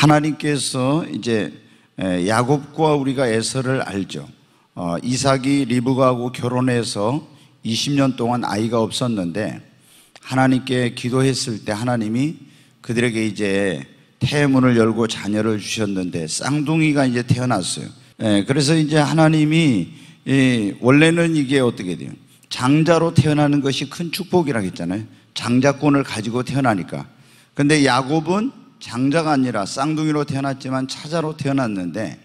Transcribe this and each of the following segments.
하나님께서 이제 야곱과 우리가 에서를 알죠. 어, 이삭이 리브가하고 결혼해서 20년 동안 아이가 없었는데 하나님께 기도했을 때 하나님이 그들에게 이제 태문을 열고 자녀를 주셨는데 쌍둥이가 이제 태어났어요. 예, 그래서 이제 하나님이 예, 원래는 이게 어떻게 돼요? 장자로 태어나는 것이 큰 축복이라고 했잖아요. 장자권을 가지고 태어나니까. 근데 야곱은 장자가 아니라 쌍둥이로 태어났지만 차자로 태어났는데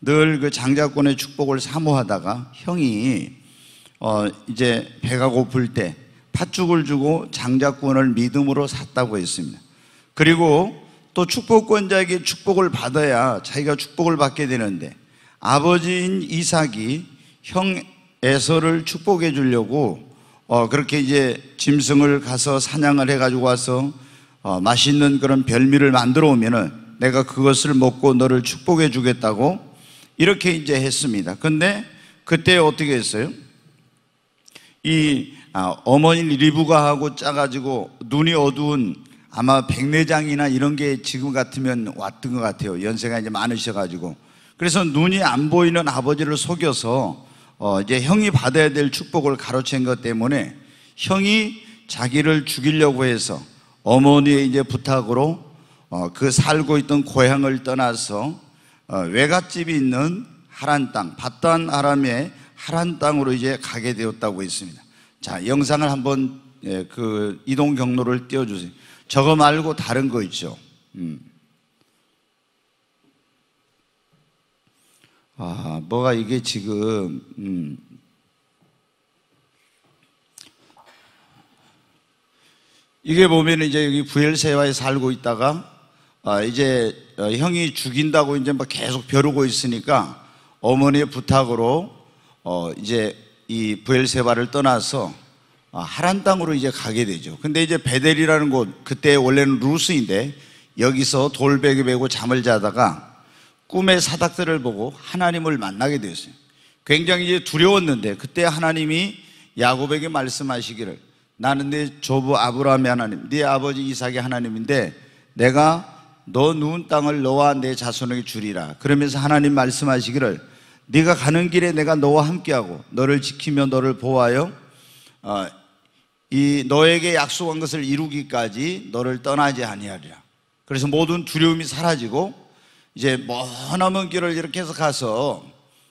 늘 그 장자권의 축복을 사모하다가 형이 어 이제 배가 고플 때 팥죽을 주고 장자권을 믿음으로 샀다고 했습니다. 그리고 또 축복권자에게 축복을 받아야 자기가 축복을 받게 되는데 아버지인 이삭이 형 에서를 축복해 주려고 어 그렇게 이제 짐승을 가서 사냥을 해 가지고 와서 어, 맛있는 그런 별미를 만들어 오면은 내가 그것을 먹고 너를 축복해 주겠다고 이렇게 이제 했습니다. 근데 그때 어떻게 했어요? 이 아, 어머니 리브가 하고 짜가지고 눈이 어두운 아마 백내장이나 이런 게 지금 같으면 왔던 것 같아요. 연세가 이제 많으셔가지고. 그래서 눈이 안 보이는 아버지를 속여서 어, 이제 형이 받아야 될 축복을 가로챈 것 때문에 형이 자기를 죽이려고 해서 어머니의 이제 부탁으로 어, 그 살고 있던 고향을 떠나서 어, 외갓집이 있는 하란 땅, 바단 아람의 하란 땅으로 이제 가게 되었다고 있습니다. 자, 영상을 한번 예, 그 이동 경로를 띄워주세요. 저거 말고 다른 거 있죠. 음. 아, 뭐가 이게 지금, 음. 이게 보면 이제 여기 부엘세와에 살고 있다가 아, 이제 어, 형이 죽인다고 이제 막 계속 벼르고 있으니까 어머니의 부탁으로 어, 이제 이 부엘세바를 떠나서 아, 하란 땅으로 이제 가게 되죠. 근데 이제 베델이라는 곳 그때 원래는 루스인데 여기서 돌베개 베고 잠을 자다가 꿈의 사닥들을 보고 하나님을 만나게 되었어요. 굉장히 이제 두려웠는데 그때 하나님이 야곱에게 말씀하시기를 나는 네 조부 아브라함의 하나님, 네 아버지 이삭의 하나님인데 내가 너 누운 땅을 너와 내 자손에게 주리라. 그러면서 하나님 말씀하시기를 네가 가는 길에 내가 너와 함께하고 너를 지키며 너를 보호하여 어, 이 너에게 약속한 것을 이루기까지 너를 떠나지 아니하리라. 그래서 모든 두려움이 사라지고 이제 먼나먼 길을 이렇게 해서 가서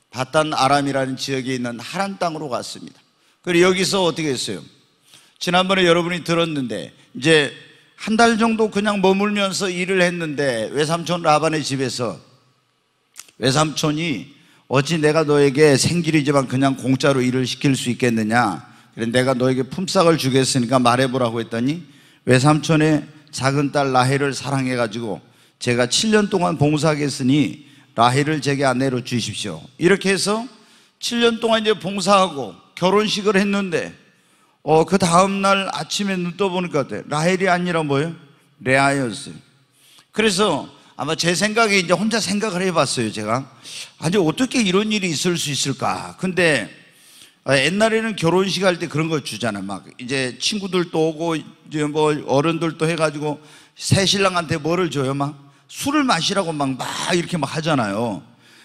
바탄 아람이라는 지역에 있는 하란 땅으로 갔습니다. 그리고 여기서 어떻게 했어요? 지난번에 여러분이 들었는데 이제 한 달 정도 그냥 머물면서 일을 했는데 외삼촌 라반의 집에서 외삼촌이 어찌 내가 너에게 생길이지만 그냥 공짜로 일을 시킬 수 있겠느냐 그래 내가 너에게 품삯을 주겠으니까 말해보라고 했더니 외삼촌의 작은 딸 라헬을 사랑해가지고 제가 7년 동안 봉사하겠으니 라헬을 제게 아내로 주십시오 이렇게 해서 7년 동안 이제 봉사하고 결혼식을 했는데 어, 그 다음날 아침에 눈 떠보니까 라헬이 아니라 뭐예요? 레아였어요. 그래서 아마 제 생각에 이제 혼자 생각을 해봤어요, 제가. 아니, 어떻게 이런 일이 있을 수 있을까? 근데 아, 옛날에는 결혼식 할 때 그런 거 주잖아. 막 이제 친구들도 오고, 이제 뭐 어른들도 해가지고 새 신랑한테 뭐를 줘요? 막 술을 마시라고 막, 막 이렇게 막 하잖아요.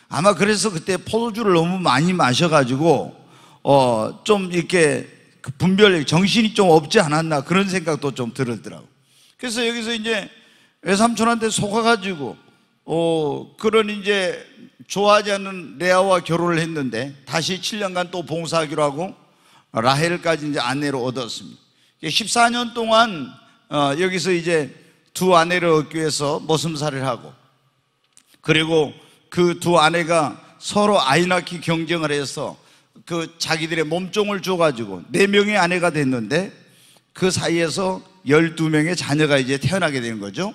아마 그래서 그때 포도주를 너무 많이 마셔가지고, 어, 좀 이렇게 그 분별 력 정신이 좀 없지 않았나 그런 생각도 좀 들더라고. 었 그래서 여기서 이제 외삼촌한테 속아가지고 어 그런 이제 좋아하지 않는 레아와 결혼을 했는데 다시 7년간 또 봉사하기로 하고 라헬까지 이제 아내로 얻었습니다. 14년 동안 어, 여기서 이제 두 아내를 얻기 위해서 머슴살이 하고 그리고 그 두 아내가 서로 아이 낳기 경쟁을 해서 그 자기들의 몸종을 줘가지고 네 명의 아내가 됐는데 그 사이에서 12명의 자녀가 이제 태어나게 되는 거죠.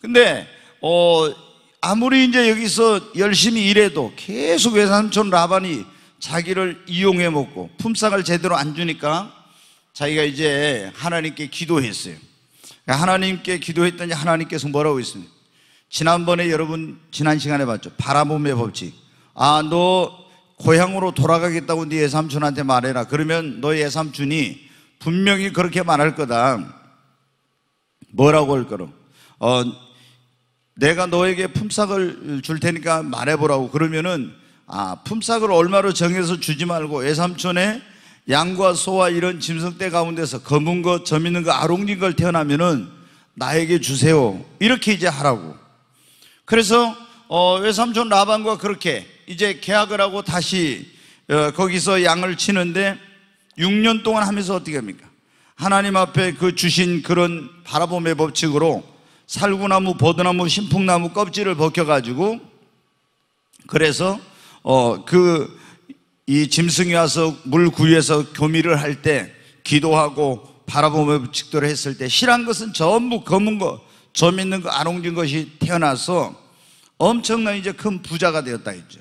근데, 어, 아무리 이제 여기서 열심히 일해도 계속 외삼촌 라반이 자기를 이용해 먹고 품삯을 제대로 안 주니까 자기가 이제 하나님께 기도했어요. 그러니까 하나님께 기도했더니 하나님께서 뭐라고 했습니까? 지난번에 여러분 지난 시간에 봤죠. 바라봄의 법칙. 아, 너 고향으로 돌아가겠다고 네 외삼촌한테 말해라. 그러면 너 외삼촌이 분명히 그렇게 말할 거다. 뭐라고 할 거로? 어, 내가 너에게 품삯을 줄 테니까 말해보라고. 그러면은 아 품삯을 얼마로 정해서 주지 말고 외삼촌의 양과 소와 이런 짐승떼 가운데서 검은 것, 점 있는 거, 아롱진 걸 태어나면은 나에게 주세요. 이렇게 이제 하라고. 그래서 어, 외삼촌 라반과 그렇게 이제 계약을 하고 다시 어, 거기서 양을 치는데 6년 동안 하면서 어떻게 합니까? 하나님 앞에 그 주신 그런 바라봄의 법칙으로 살구나무, 보드나무, 신풍나무 껍질을 벗겨가지고 그래서 어, 그이 짐승이 와서 물구이에서 교미를 할 때 기도하고 바라봄의 법칙들을 했을 때 실한 것은 전부 검은 거, 점 있는 거, 안 옮긴 것이 태어나서 엄청난 이제 큰 부자가 되었다 했죠.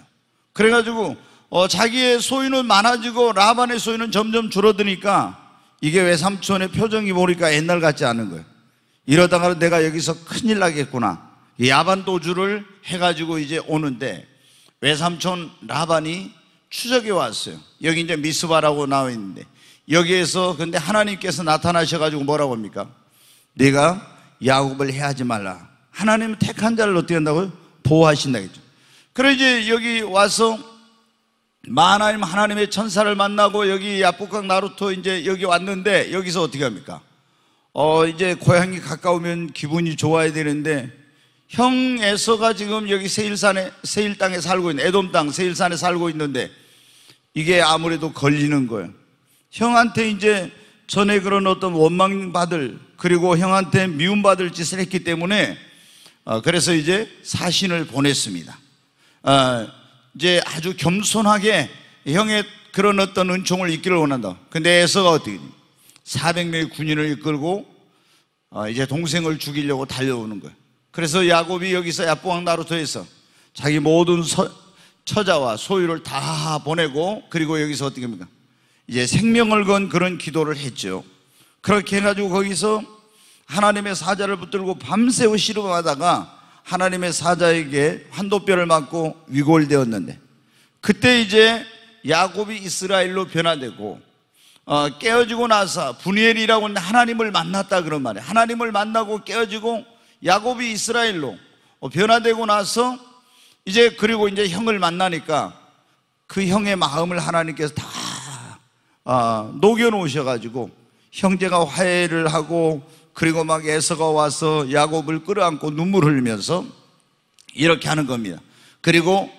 그래가지고 어, 자기의 소유는 많아지고 라반의 소유는 점점 줄어드니까 이게 외삼촌의 표정이 보니까 옛날 같지 않은 거예요. 이러다가 내가 여기서 큰일 나겠구나. 야반 도주를 해가지고 이제 오는데 외삼촌 라반이 추적이 왔어요. 여기 이제 미스바라고 나와 있는데 여기에서 근데 하나님께서 나타나셔가지고 뭐라고 합니까? 네가 야곱을 해하지 말라. 하나님 택한 자를 어떻게 한다고요? 보호하신다 했죠. 그래 이제 여기 와서 하님 하나님의 천사를 만나고 여기 야복강 나루토 이제 여기 왔는데 여기서 어떻게 합니까? 어 이제 고향이 가까우면 기분이 좋아야 되는데 형 에서가 지금 여기 세일산에 세일 땅에 살고 있는 에돔 땅 세일산에 살고 있는데 이게 아무래도 걸리는 거예요. 형한테 이제 전에 그런 어떤 원망받을 그리고 형한테 미움받을 짓을 했기 때문에 어, 그래서 이제 사신을 보냈습니다. 어, 이제 아주 겸손하게 형의 그런 어떤 은총을 있기를 원한다. 근데 에서가 어떻게 됩니까? 400명의 군인을 이끌고 어, 이제 동생을 죽이려고 달려오는 거예요. 그래서 야곱이 여기서 야뽕왕 나루토에서 자기 모든 서, 처자와 소유를 다 보내고 그리고 여기서 어떻게 합니까? 이제 생명을 건 그런 기도를 했죠. 그렇게 해가지고 거기서 하나님의 사자를 붙들고 밤새우 씨름하다가 하나님의 사자에게 환도뼈를 맞고 위골되었는데 그때 이제 야곱이 이스라엘로 변화되고 어, 깨어지고 나서 분이엘이라고 하는 하나님을 만났다 그런 말이에요 하나님을 만나고 깨어지고 야곱이 이스라엘로 변화되고 나서 이제 그리고 이제 형을 만나니까 그 형의 마음을 하나님께서 다 어, 녹여놓으셔가지고 형제가 화해를 하고 그리고 막 에서가 와서 야곱을 끌어안고 눈물 흘리면서 이렇게 하는 겁니다. 그리고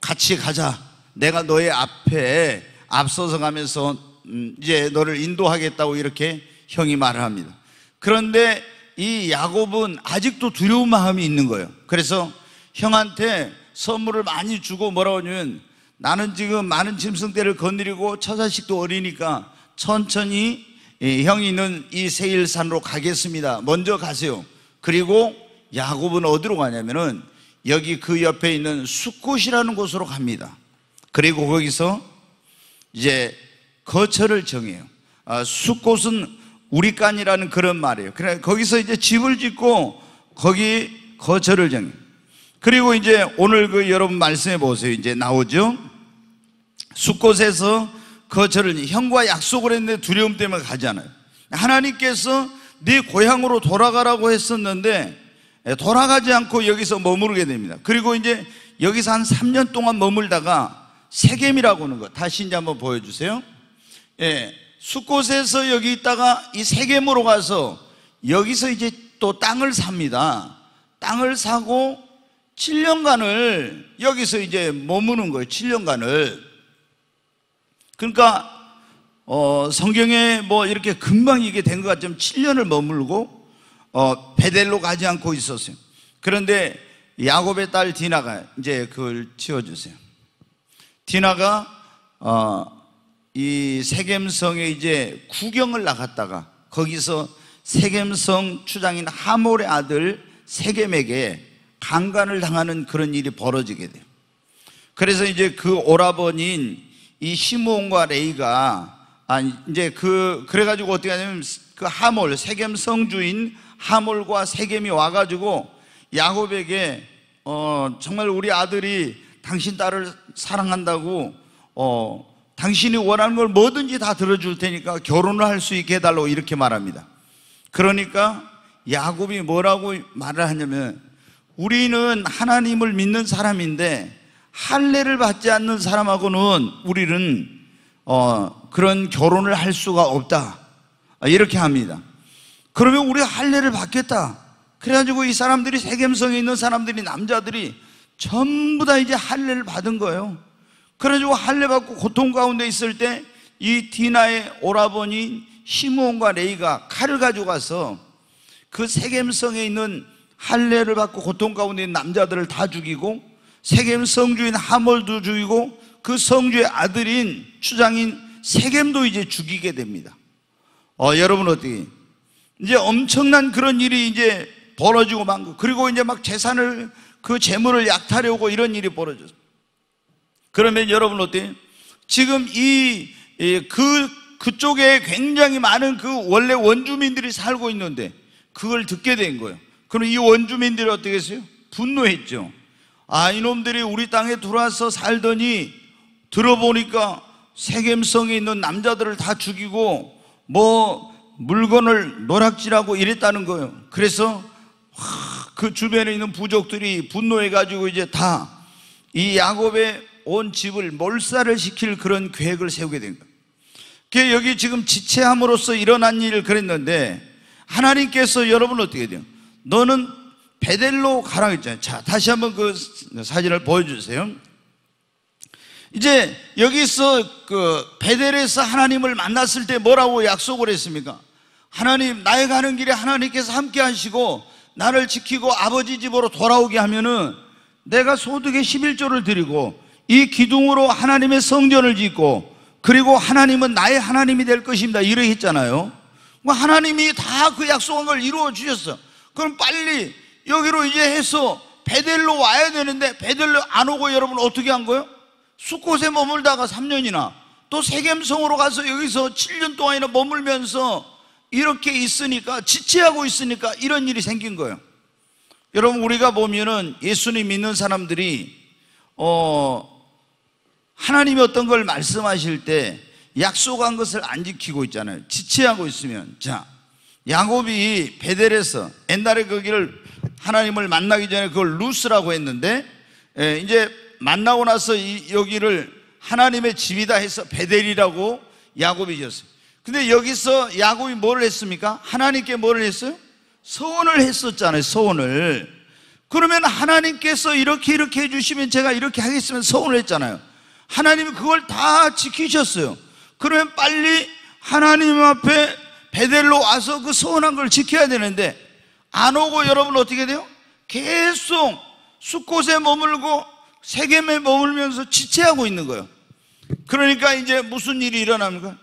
같이 가자. 내가 너의 앞에 앞서서 가면서 음, 이제 너를 인도하겠다고 이렇게 형이 말을 합니다. 그런데 이 야곱은 아직도 두려운 마음이 있는 거예요. 그래서 형한테 선물을 많이 주고 뭐라고 하냐면 나는 지금 많은 짐승대를건드리고 처자식도 어리니까 천천히 예, 형이 있는 이 세일산으로 가겠습니다. 먼저 가세요. 그리고 야곱은 어디로 가냐면은 여기 그 옆에 있는 수꽃이라는 곳으로 갑니다. 그리고 거기서 이제 거처를 정해요. 아, 수꽃은 우리간이라는 그런 말이에요. 그래 거기서 이제 집을 짓고 거기 거처를 정해. 그리고 이제 오늘 그 여러분 말씀해 보세요. 이제 나오죠. 수꽃에서 거처를 그 형과 약속을 했는데 두려움 때문에 가잖아요. 하나님께서 네 고향으로 돌아가라고 했었는데 예, 돌아가지 않고 여기서 머무르게 됩니다. 그리고 이제 여기서 한 3년 동안 머물다가 세겜이라고 하는 거 다시 이제 한번 보여주세요. 예, 숲곳에서 여기 있다가 이 세겜으로 가서 여기서 이제 또 땅을 삽니다. 땅을 사고 7년간을 여기서 이제 머무는 거예요. 7년간을. 그러니까 어, 성경에 뭐 이렇게 금방 이게 된 것 같지만 7년을 머물고 어, 베델로 가지 않고 있었어요. 그런데 야곱의 딸 디나가 이제 그걸 지어주세요. 디나가 어, 이 세겜성에 이제 구경을 나갔다가 거기서 세겜성 추장인 하몰의 아들 세겜에게 강간을 당하는 그런 일이 벌어지게 돼요. 그래서 이제 그 오라버니인 이 시몬과 레이가 아, 이제 그 그래가지고 어떻게 하냐면 그 하몰 세겜 성주인 하몰과 세겜이 와가지고 야곱에게 어, 정말 우리 아들이 당신 딸을 사랑한다고 어, 당신이 원하는 걸 뭐든지 다 들어줄 테니까 결혼을 할 수 있게 해달라고 이렇게 말합니다. 그러니까 야곱이 뭐라고 말을 하냐면 우리는 하나님을 믿는 사람인데 할례를 받지 않는 사람하고는 우리는 어, 그런 결혼을 할 수가 없다. 아, 이렇게 합니다. 그러면 우리 할례를 받겠다. 그래가지고 이 사람들이 세겜성에 있는 사람들이 남자들이 전부 다 이제 할례를 받은 거예요. 그래가지고 할례 받고 고통 가운데 있을 때 이 디나의 오라버니 시므온과 레이가 칼을 가져가서 그 세겜성에 있는 할례를 받고 고통 가운데 있는 남자들을 다 죽이고 세겜 성주인 하몰도 죽이고 그 성주의 아들인 추장인 세겜도 이제 죽이게 됩니다. 어, 여러분 어떻게 이제 엄청난 그런 일이 이제 벌어지고 만 거. 그리고 이제 막 재산을 그 재물을 약탈해오고 이런 일이 벌어졌어. 그러면 여러분 어때요? 지금 이, 그, 그쪽에 굉장히 많은 그 원래 원주민들이 살고 있는데 그걸 듣게 된 거예요. 그럼 이 원주민들이 어떻게 했어요? 분노했죠. 아 이놈들이 우리 땅에 들어와서 살더니 들어보니까 세겜성에 있는 남자들을 다 죽이고 뭐 물건을 노락질하고 이랬다는 거예요. 그래서 그 주변에 있는 부족들이 분노해가지고 이제 다 이 야곱의 온 집을 몰살을 시킬 그런 계획을 세우게 된 거예요. 그 여기 지금 지체함으로써 일어난 일을 그랬는데 하나님께서 여러분 어떻게 돼요? 너는 베델로 가라 했잖아요. 자, 다시 한번 그 사진을 보여주세요. 이제 여기서 그 베델에서 하나님을 만났을 때 뭐라고 약속을 했습니까? 하나님, 나의 가는 길에 하나님께서 함께 하시고 나를 지키고 아버지 집으로 돌아오게 하면은 내가 소득의 11조를 드리고 이 기둥으로 하나님의 성전을 짓고 그리고 하나님은 나의 하나님이 될 것입니다. 이래 했잖아요. 뭐 하나님이 다 그 약속한 걸 이루어 주셨어. 그럼 빨리 여기로 이제 해서 베델로 와야 되는데 베델로 안 오고 여러분 어떻게 한 거예요? 수곳에 머물다가 3년이나 또 세겜성으로 가서 여기서 7년 동안이나 머물면서 이렇게 있으니까 지체하고 있으니까 이런 일이 생긴 거예요. 여러분 우리가 보면은 예수님 믿는 사람들이 어 하나님이 어떤 걸 말씀하실 때 약속한 것을 안 지키고 있잖아요. 지체하고 있으면 자 야곱이 베델에서 옛날에 거기를 그 하나님을 만나기 전에 그걸 루스라고 했는데 예, 이제 만나고 나서 여기를 하나님의 집이다 해서 베델이라고 야곱이 지었어요. 근데 여기서 야곱이 뭘 했습니까? 하나님께 뭘 했어요? 서원을 했었잖아요. 서원을. 그러면 하나님께서 이렇게 이렇게 해주시면 제가 이렇게 하겠으면 서원을 했잖아요. 하나님이 그걸 다 지키셨어요. 그러면 빨리 하나님 앞에 베델로 와서 그 서원한 걸 지켜야 되는데 안 오고 여러분 어떻게 돼요? 계속 숲곳에 머물고 세겜에 머물면서 지체하고 있는 거예요. 그러니까 이제 무슨 일이 일어납니까?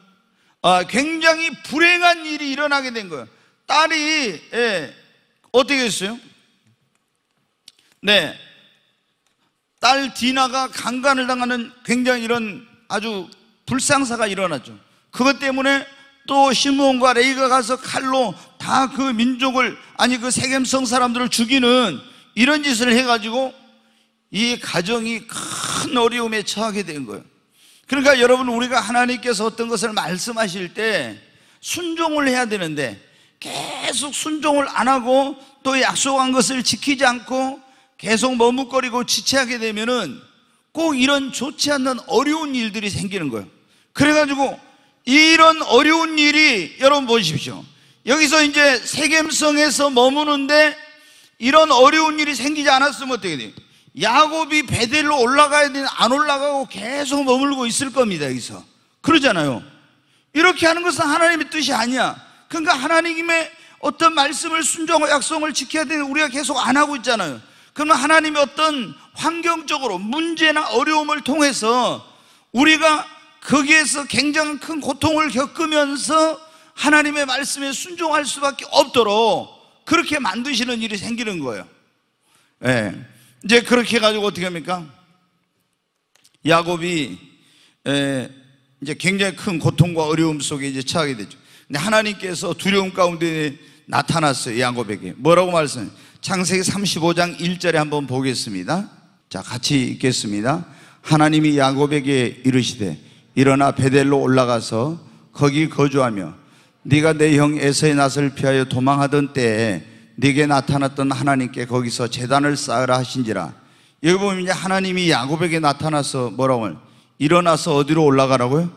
아, 굉장히 불행한 일이 일어나게 된 거예요. 딸이 예, 어떻게 했어요? 네, 딸 디나가 강간을 당하는 굉장히 이런 아주 불상사가 일어났죠. 그것 때문에 또 시몬과 레이가 가서 칼로 다 그 민족을 아니 그 세겜성 사람들을 죽이는 이런 짓을 해가지고 이 가정이 큰 어려움에 처하게 된 거예요. 그러니까 여러분 우리가 하나님께서 어떤 것을 말씀하실 때 순종을 해야 되는데 계속 순종을 안 하고 또 약속한 것을 지키지 않고 계속 머뭇거리고 지체하게 되면은 꼭 이런 좋지 않는 어려운 일들이 생기는 거예요. 그래가지고 이런 어려운 일이 여러분 보십시오. 여기서 이제 세겜성에서 머무는데 이런 어려운 일이 생기지 않았으면 어떻게 돼요? 야곱이 베델로 올라가야 되는 데안 올라가고 계속 머물고 있을 겁니다. 여기서 그러잖아요. 이렇게 하는 것은 하나님의 뜻이 아니야. 그러니까 하나님의 어떤 말씀을 순종하고 약속을 지켜야 되는 데 우리가 계속 안 하고 있잖아요. 그러면 하나님의 어떤 환경적으로 문제나 어려움을 통해서 우리가 거기에서 굉장히 큰 고통을 겪으면서 하나님의 말씀에 순종할 수밖에 없도록 그렇게 만드시는 일이 생기는 거예요. 예. 이제 그렇게 해가지고 어떻게 합니까? 야곱이 예, 이제 굉장히 큰 고통과 어려움 속에 이제 처하게 되죠. 근데 하나님께서 두려움 가운데 나타났어요. 야곱에게. 뭐라고 말씀해? 창세기 35장 1절에 한번 보겠습니다. 자, 같이 읽겠습니다. 하나님이 야곱에게 이르시되 일어나 베델로 올라가서 거기 거주하며 네가 내 형 에서의 낯을 피하여 도망하던 때에 네게 나타났던 하나님께 거기서 재단을 쌓으라 하신지라 여기 보면 이제 하나님이 야곱에게 나타나서 뭐라고 요 일어나서 어디로 올라가라고요?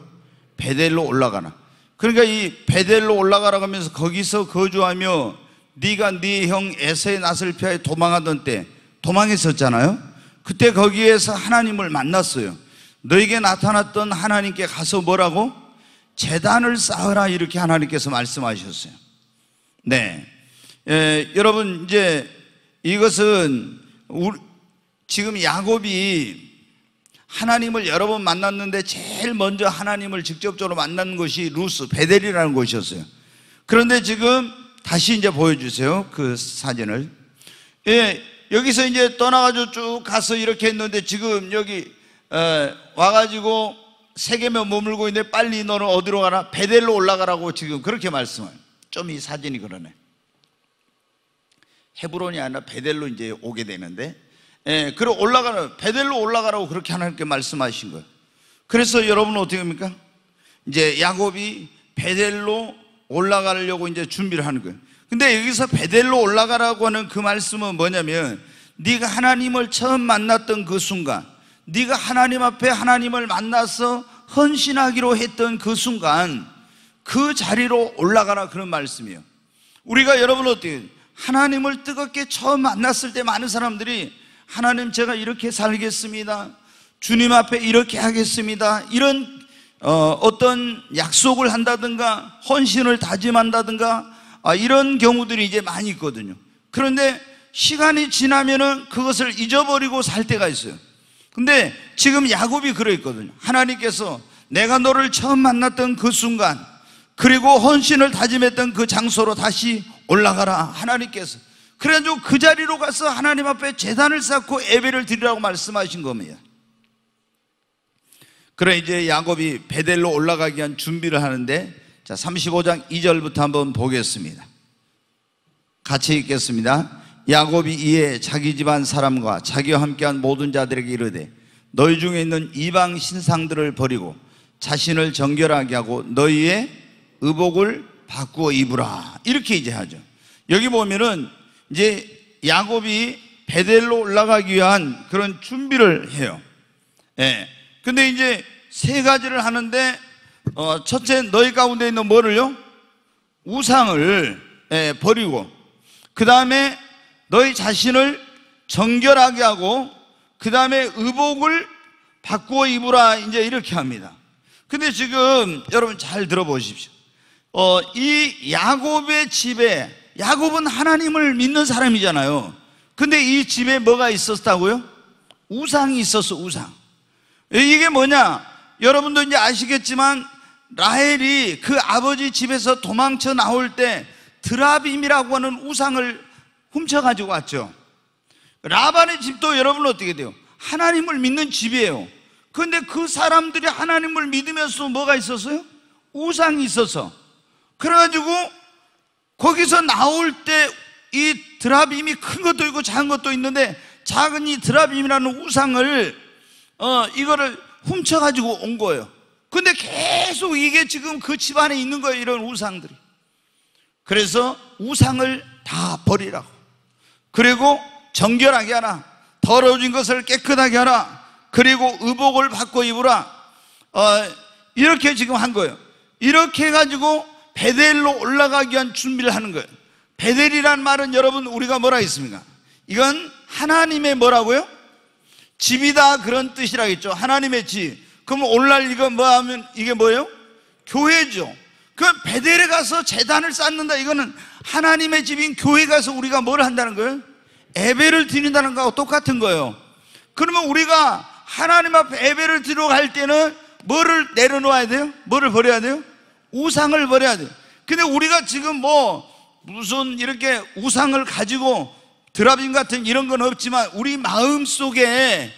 베델로 올라가라 그러니까 이 베델로 올라가라고 하면서 거기서 거주하며 네가 네 형 에서의 낯을 피하여 도망하던 때 도망했었잖아요 그때 거기에서 하나님을 만났어요 너에게 나타났던 하나님께 가서 뭐라고? 재단을 쌓으라 이렇게 하나님께서 말씀하셨어요. 네. 에, 예, 여러분 이제 이것은 우리, 지금 야곱이 하나님을 여러 번 만났는데 제일 먼저 하나님을 직접적으로 만난 곳이 루스 베델이라는 곳이었어요. 그런데 지금 다시 이제 보여주세요 그 사진을. 예, 여기서 이제 떠나가지고 쭉 가서 이렇게 했는데 지금 여기 에, 와가지고 세계면 머물고 있는데 빨리 너는 어디로 가나? 베델로 올라가라고 지금 그렇게 말씀을. 좀 이 사진이 그러네. 헤브론이 아니라 베델로 이제 오게 되는데, 예, 그리 올라가라, 베델로 올라가라고 그렇게 하나님께 말씀하신 거예요. 그래서 여러분은 어떻게 합니까? 이제 야곱이 베델로 올라가려고 이제 준비를 하는 거예요. 근데 여기서 베델로 올라가라고 하는 그 말씀은 뭐냐면, 네가 하나님을 처음 만났던 그 순간, 네가 하나님 앞에 하나님을 만나서 헌신하기로 했던 그 순간 그 자리로 올라가라 그런 말씀이에요. 우리가 여러분 어떻게 하나님을 뜨겁게 처음 만났을 때 많은 사람들이 하나님 제가 이렇게 살겠습니다. 주님 앞에 이렇게 하겠습니다. 이런 어, 떤 약속을 한다든가 헌신을 다짐한다든가 아, 이런 경우들이 이제 많이 있거든요. 그런데 시간이 지나면은 그것을 잊어버리고 살 때가 있어요. 근데 지금 야곱이 그랬거든요. 러 하나님께서 내가 너를 처음 만났던 그 순간 그리고 헌신을 다짐했던 그 장소로 다시 올라가라 하나님께서 그래가지고 그 자리로 가서 하나님 앞에 재단을 쌓고 예배를 드리라고 말씀하신 겁니다. 그래 이제 야곱이 베델로 올라가기 위한 준비를 하는데 자 35장 2절부터 한번 보겠습니다. 같이 읽겠습니다. 야곱이 이에 자기 집안 사람과 자기와 함께한 모든 자들에게 이르되 너희 중에 있는 이방 신상들을 버리고 자신을 정결하게 하고 너희의 의복을 바꾸어 입으라 이렇게 이제 하죠 여기 보면은 이제 야곱이 베델로 올라가기 위한 그런 준비를 해요 예. 근데 이제 세 가지를 하는데 어, 첫째 너희 가운데 있는 뭐를요? 우상을 예, 버리고 그 다음에 너희 자신을 정결하게 하고 그 다음에 의복을 바꾸어 입으라 이제 이렇게 합니다. 근데 지금 여러분 잘 들어보십시오. 어, 이 야곱의 집에 야곱은 하나님을 믿는 사람이잖아요. 근데 이 집에 뭐가 있었다고요? 우상이 있었어, 우상. 예, 이게 뭐냐? 여러분도 이제 아시겠지만 라헬이 그 아버지 집에서 도망쳐 나올 때 드라빔이라고 하는 우상을 훔쳐가지고 왔죠. 라반의 집도 여러분은 어떻게 돼요? 하나님을 믿는 집이에요. 그런데 그 사람들이 하나님을 믿으면서 뭐가 있었어요? 우상이 있어서. 그래가지고 거기서 나올 때 이 드라빔이 큰 것도 있고 작은 것도 있는데 작은 이 드라빔이라는 우상을 어, 이거를 훔쳐가지고 온 거예요. 근데 계속 이게 지금 그 집안에 있는 거예요. 이런 우상들이. 그래서 우상을 다 버리라고. 그리고 정결하게 하라. 더러워진 것을 깨끗하게 하라. 그리고 의복을 바꿔 입으라. 어, 이렇게 지금 한 거예요. 이렇게 해가지고 베델로 올라가기 위한 준비를 하는 거예요. 베델이란 말은 여러분 우리가 뭐라 했습니까? 이건 하나님의 뭐라고요? 집이다 그런 뜻이라겠죠. 하나님의 집. 그럼 오늘날 이거 뭐 하면 이게 뭐예요? 교회죠. 그 베델에 가서 재단을 쌓는다 이거는 하나님의 집인 교회 가서 우리가 뭘 한다는 거예요? 예배를 드린다는 거하고 똑같은 거예요. 그러면 우리가 하나님 앞에 예배를 드리러 갈 때는 뭐를 내려놓아야 돼요? 뭐를 버려야 돼요? 우상을 버려야 돼요. 근데 우리가 지금 뭐 무슨 이렇게 우상을 가지고 드라빔 같은 이런 건 없지만 우리 마음 속에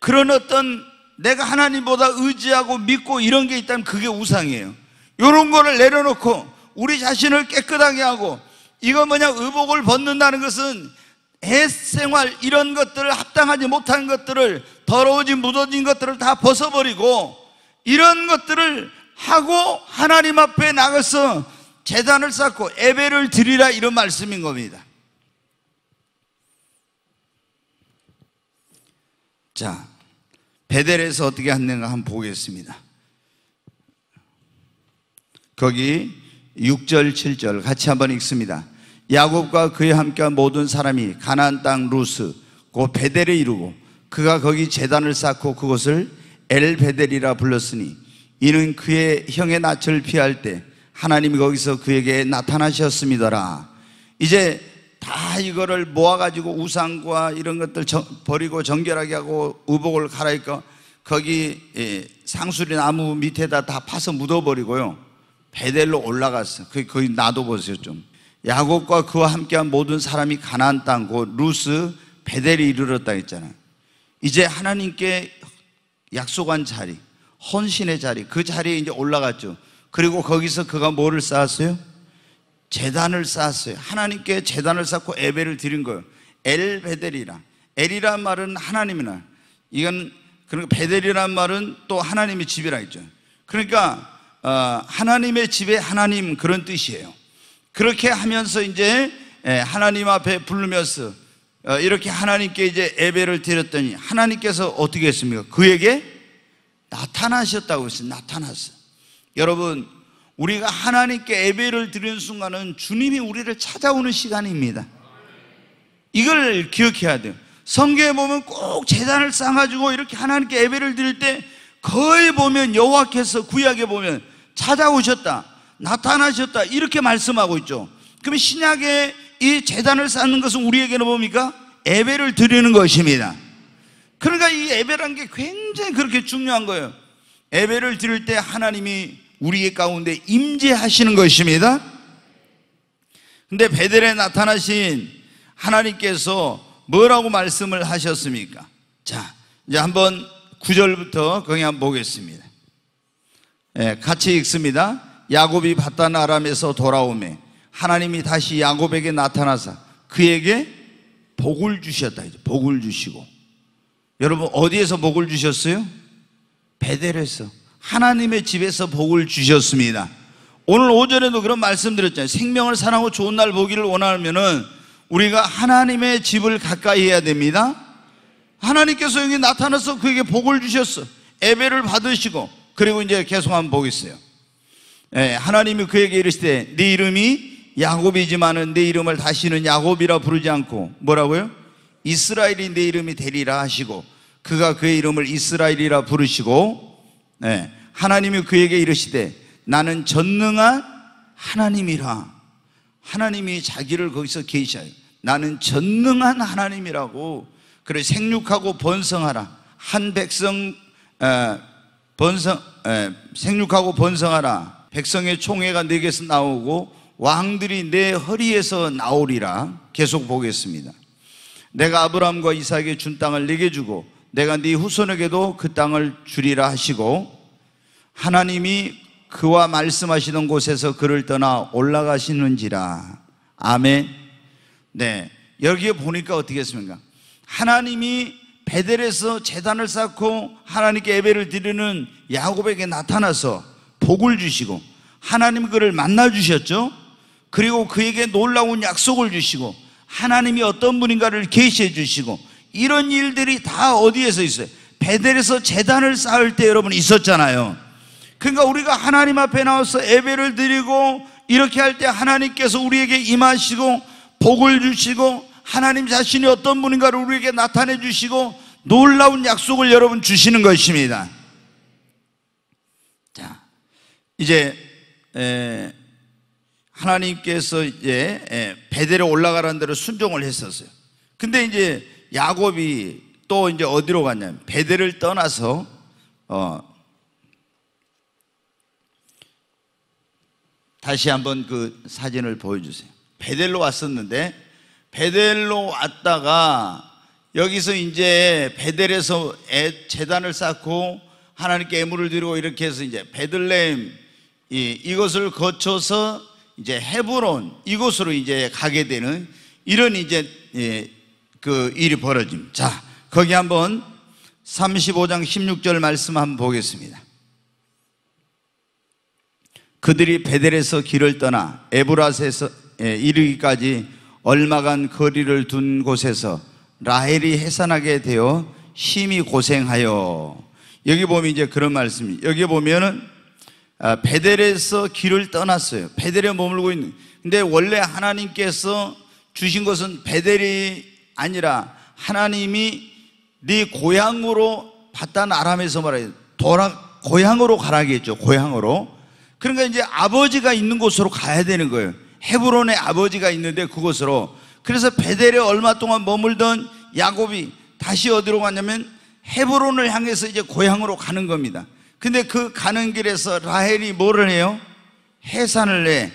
그런 어떤 내가 하나님보다 의지하고 믿고 이런 게 있다면 그게 우상이에요. 이런 거를 내려놓고 우리 자신을 깨끗하게 하고 이건 뭐냐 의복을 벗는다는 것은 애생활 이런 것들을 합당하지 못한 것들을 더러워진 무어진 것들을 다 벗어버리고 이런 것들을 하고 하나님 앞에 나가서 재단을 쌓고 예배를 드리라 이런 말씀인 겁니다 자 베델에서 어떻게 했는가 한번 보겠습니다 거기 6절, 7절 같이 한번 읽습니다. 야곱과 그에 함께한 모든 사람이 가나안 땅 루스 곧 베델에 이르고 그가 거기 재단을 쌓고 그곳을 엘 베델이라 불렀으니 이는 그의 형의 낯을 피할 때 하나님이 거기서 그에게 나타나셨습니다라. 이제 다 이거를 모아가지고 우상과 이런 것들 버리고 정결하게 하고 의복을 갈아입고 거기 예, 상수리 나무 밑에다 다 파서 묻어버리고요. 베델로 올라갔어요. 그, 거기, 거기 보세요 좀. 야곱과 그와 함께한 모든 사람이 가나안 땅, 곧 루스, 베델에 이르렀다 했잖아 이제 하나님께 약속한 자리, 헌신의 자리, 그 자리에 이제 올라갔죠. 그리고 거기서 그가 뭐를 쌓았어요? 재단을 쌓았어요. 하나님께 재단을 쌓고 예배를 드린 거예요. 엘 베델이라. 엘이란 말은 하나님이나 이건 그러니까 베델이란 말은 또 하나님의 집이라 했죠. 그러니까 어, 하나님의 집에 하나님 그런 뜻이에요. 그렇게 하면서 이제 예, 하나님 앞에 부르면서 어, 이렇게 하나님께 이제 예배를 드렸더니 하나님께서 어떻게 했습니까? 그에게 나타나셨다고 했어요. 나타났어. 여러분, 우리가 하나님께 예배를 드리는 순간은 주님이 우리를 찾아오는 시간입니다. 이걸 기억해야 돼요. 성경에 보면 꼭 재단을 쌓아가지고 이렇게 하나님께 예배를 드릴 때 거의 보면 여호와께서 구약에 보면 찾아오셨다. 나타나셨다. 이렇게 말씀하고 있죠. 그러 신약에 이 재단을 쌓는 것은 우리에게는 뭡니까? 예배를 드리는 것입니다. 그러니까 이 예배란 게 굉장히 그렇게 중요한 거예요. 예배를 드릴 때 하나님이 우리의 가운데 임재하시는 것입니다. 근데 베델에 나타나신 하나님께서 뭐라고 말씀을 하셨습니까? 자, 이제 한번 9절부터 경향 보겠습니다. 예, 같이 읽습니다. 야곱이 바단 아람에서 돌아오매 하나님이 다시 야곱에게 나타나사 그에게 복을 주셨다. 이제 복을 주시고 여러분 어디에서 복을 주셨어요? 베델에서 하나님의 집에서 복을 주셨습니다. 오늘 오전에도 그런 말씀드렸잖아요. 생명을 사랑하고 좋은 날 보기를 원하면은 우리가 하나님의 집을 가까이 해야 됩니다. 하나님께서 여기 나타나서 그에게 복을 주셨어. 예배를 받으시고 그리고 이제 계속 한번 보겠어요. 예, 하나님이 그에게 이르시되 네 이름이 야곱이지만은 내 네 이름을 다시는 야곱이라 부르지 않고 뭐라고요? 이스라엘이 내 네 이름이 되리라 하시고 그가 그의 이름을 이스라엘이라 부르시고 예, 하나님이 그에게 이르시되 나는 전능한 하나님이라 하나님이 자기를 거기서 계셔요. 나는 전능한 하나님이라고 그래 생육하고 번성하라 한 백성 에, 어, 번성 에, 생육하고 번성하라 백성의 총회가 내게서 나오고 왕들이 내 허리에서 나오리라 계속 보겠습니다 내가 아브라함과 이삭에준 땅을 내게 주고 내가 네 후손에게도 그 땅을 주리라 하시고 하나님이 그와 말씀하시던 곳에서 그를 떠나 올라가시는지라 아멘 네 여기에 보니까 어떻게 했습니까? 하나님이 베델에서 재단을 쌓고 하나님께 예배를 드리는 야곱에게 나타나서 복을 주시고 하나님 그를 만나 주셨죠. 그리고 그에게 놀라운 약속을 주시고 하나님이 어떤 분인가를 계시해 주시고 이런 일들이 다 어디에서 있어요? 베델에서 재단을 쌓을 때 여러분 있었잖아요. 그러니까 우리가 하나님 앞에 나와서 예배를 드리고 이렇게 할 때 하나님께서 우리에게 임하시고 복을 주시고 하나님 자신이 어떤 분인가를 우리에게 나타내 주시고 놀라운 약속을 여러분 주시는 것입니다. 자, 이제 에, 하나님께서 이제 에, 베델에 올라가라는 대로 순종을 했었어요. 근데 이제 야곱이 또 이제 어디로 갔냐면 베델을 떠나서 어, 다시 한번 그 사진을 보여주세요. 베델로 왔었는데 베델로 왔다가 여기서 이제 베델에서 애, 재단을 쌓고 하나님께 예물을 드리고 이렇게 해서 이제 베들레헴 이, 이것을 거쳐서 이제 헤브론 이곳으로 이제 가게 되는 이런 이제 예, 그 일이 벌어집니다. 자, 거기 한번 35장 16절 말씀 한번 보겠습니다. 그들이 베델에서 길을 떠나 에브라스에서 예, 이르기까지 얼마간 거리를 둔 곳에서 라헬이 해산하게 되어 심히 고생하여 여기 보면 이제 그런 말씀이 여기 보면은 아, 베델에서 길을 떠났어요. 베델에 머물고 있는. 근데 원래 하나님께서 주신 것은 베델이 아니라 하나님이 네 고향으로 바단 아람에서 말해요. 돌아 고향으로 가라겠죠. 고향으로. 그러니까 이제 아버지가 있는 곳으로 가야 되는 거예요. 헤브론의 아버지가 있는데 그곳으로 그래서 베델에 얼마 동안 머물던 야곱이 다시 어디로 갔냐면 헤브론을 향해서 이제 고향으로 가는 겁니다. 근데 그 가는 길에서 라헬이 뭐를 해요? 해산을 해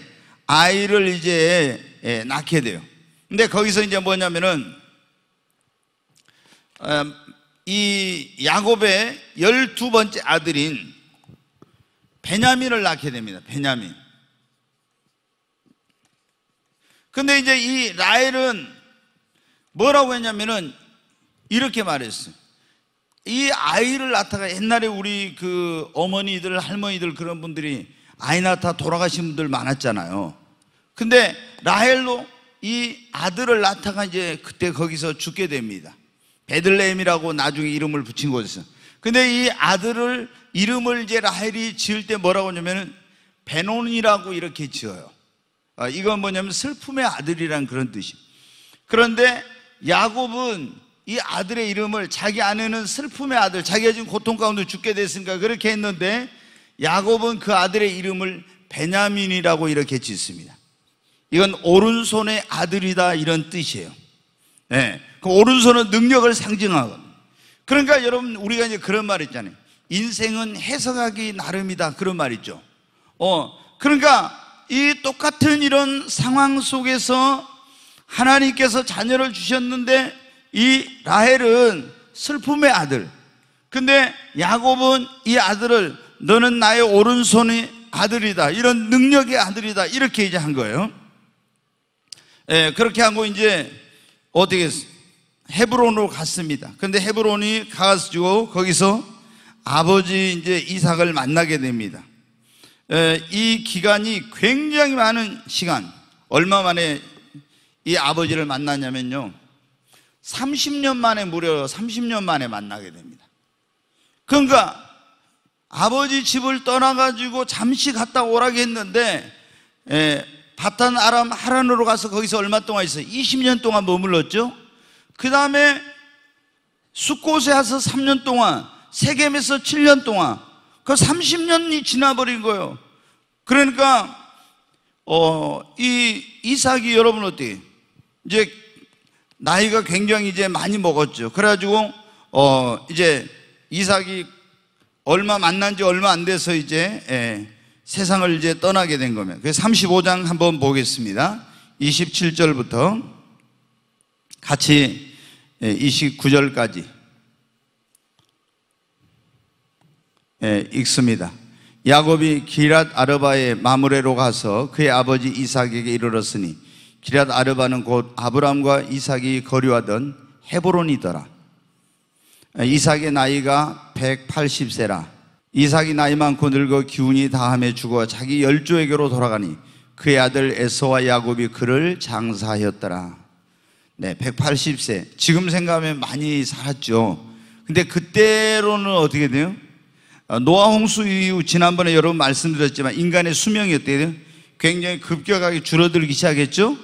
아이를 이제 예, 낳게 돼요. 근데 거기서 이제 뭐냐면은 어, 이 야곱의 열두 번째 아들인 베냐민을 낳게 됩니다. 베냐민. 근데 이제 이 라헬은 뭐라고 했냐면은 이렇게 말했어요. 이 아이를 낳다가 옛날에 우리 그 어머니들, 할머니들 그런 분들이 아이 낳다 돌아가신 분들 많았잖아요. 근데 라헬로 이 아들을 낳다가 이제 그때 거기서 죽게 됩니다. 베들레헴이라고 나중에 이름을 붙인 곳에서. 근데 이 아들을 이름을 이제 라헬이 지을 때 뭐라고 하냐면은 베논이라고 이렇게 지어요. 아, 이건 뭐냐면 슬픔의 아들이란 그런 뜻이니다 그런데 야곱은 이 아들의 이름을 자기 아내는 슬픔의 아들, 자기가 지금 고통 가운데 죽게 됐으니까 그렇게 했는데 야곱은 그 아들의 이름을 베냐민이라고 이렇게 짓습니다. 이건 오른손의 아들이다 이런 뜻이에요. 네. 그 오른손은 능력을 상징하고. 거 그러니까 여러분 우리가 이제 그런 말 있잖아요. 인생은 해석하기 나름이다 그런 말 있죠. 어 그러니까 이 똑같은 이런 상황 속에서 하나님께서 자녀를 주셨는데 이 라헬은 슬픔의 아들. 근데 야곱은 이 아들을 너는 나의 오른손의 아들이다. 이런 능력의 아들이다. 이렇게 이제 한 거예요. 예, 그렇게 하고 이제 어떻게 헤브론으로 갔습니다. 근데 헤브론이 가가지고 거기서 아버지 이제 이삭을 만나게 됩니다. 이 기간이 굉장히 많은 시간 얼마 만에 이 아버지를 만났냐면요 30년 만에 무려 30년 만에 만나게 됩니다 그러니까 아버지 집을 떠나가지고 잠시 갔다 오라고 했는데 에, 바탄 아람 하란으로 가서 거기서 얼마 동안 있어요? 20년 동안 머물렀죠 그 다음에 수곳에 와서 3년 동안 세겜에서 7년 동안 그 30년이 지나버린 거예요. 그러니까 어, 이 이삭이 여러분 어때? 이제 나이가 굉장히 이제 많이 먹었죠. 그래가지고 어, 이제 이삭이 얼마 만난 지 얼마 안 돼서 이제 예, 세상을 이제 떠나게 된 거면. 그 35장 한번 보겠습니다. 27절부터 같이 29절까지. 예, 예, 읽습니다. 야곱이 기랏 아르바의 마무레로 가서 그의 아버지 이삭에게 이르렀으니 기랏 아르바는 곧 아브람과 이삭이 거류하던 헤브론이더라. 예, 이삭의 나이가 180세라. 이삭이 나이 많고 늙어 기운이 다함에 죽어 자기 열조에게로 돌아가니 그의 아들 에서와 야곱이 그를 장사하였더라. 네, 180세. 지금 생각하면 많이 살았죠. 근데 그때로는 어떻게 돼요? 어, 노아 홍수 이후 지난번에 여러분 말씀드렸지만 인간의 수명이 어때요? 굉장히 급격하게 줄어들기 시작했죠.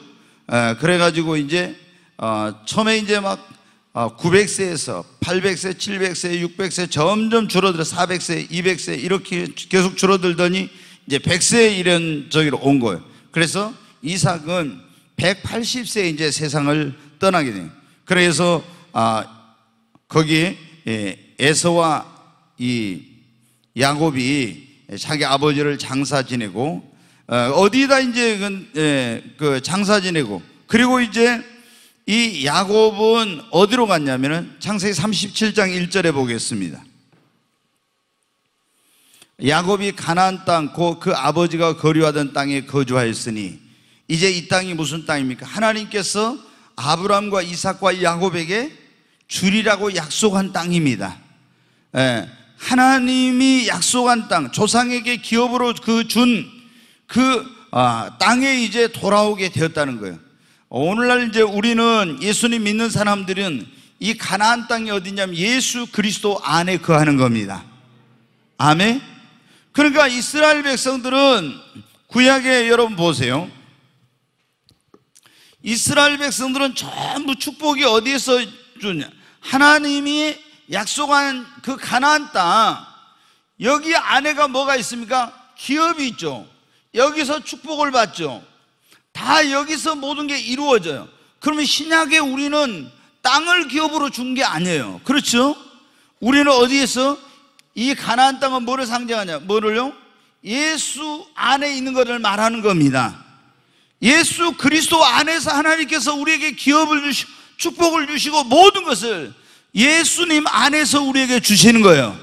어, 그래가지고 이제 어, 처음에 이제 막 900세에서 800세, 700세, 600세 점점 줄어들어 400세, 200세 이렇게 계속 줄어들더니 이제 100세 이런 저기로 온 거예요. 그래서 이삭은 180세 이제 세상을 떠나게 돼요. 그래서 아 거기에 예, 에서와 이 야곱이 자기 아버지를 장사 지내고 어, 어디다 이제 그, 예, 그 장사 지내고 그리고 이제 이 야곱은 어디로 갔냐면은 창세기 37장 1절에 보겠습니다. 야곱이 가나안 땅, 그 아버지가 거류하던 땅에 거주하였으니 이제 이 땅이 무슨 땅입니까? 하나님께서 아브람과 이삭과 야곱에게 주리라고 약속한 땅입니다. 예, 하나님이 약속한 땅, 조상에게 기업으로 그 준그 그, 아, 땅에 이제 돌아오게 되었다는 거예요. 오늘날 이제 우리는 예수님 믿는 사람들은 이 가나안 땅이 어디냐면 예수 그리스도 안에 거하는 겁니다. 아멘. 그러니까 이스라엘 백성들은 구약에 여러분 보세요. 이스라엘 백성들은 전부 축복이 어디에서 주냐? 하나님이 약속한 그 가나안 땅 여기 안에가 뭐가 있습니까? 기업이 있죠. 여기서 축복을 받죠. 다 여기서 모든 게 이루어져요. 그러면 신약에 우리는 땅을 기업으로 준 게 아니에요. 그렇죠? 우리는 어디에서 이 가나안 땅은 뭐를 상징하냐? 뭐를요? 예수 안에 있는 것을 말하는 겁니다. 예수 그리스도 안에서 하나님께서 우리에게 기업을 주시고 축복을 주시고 모든 것을 예수님 안에서 우리에게 주시는 거예요.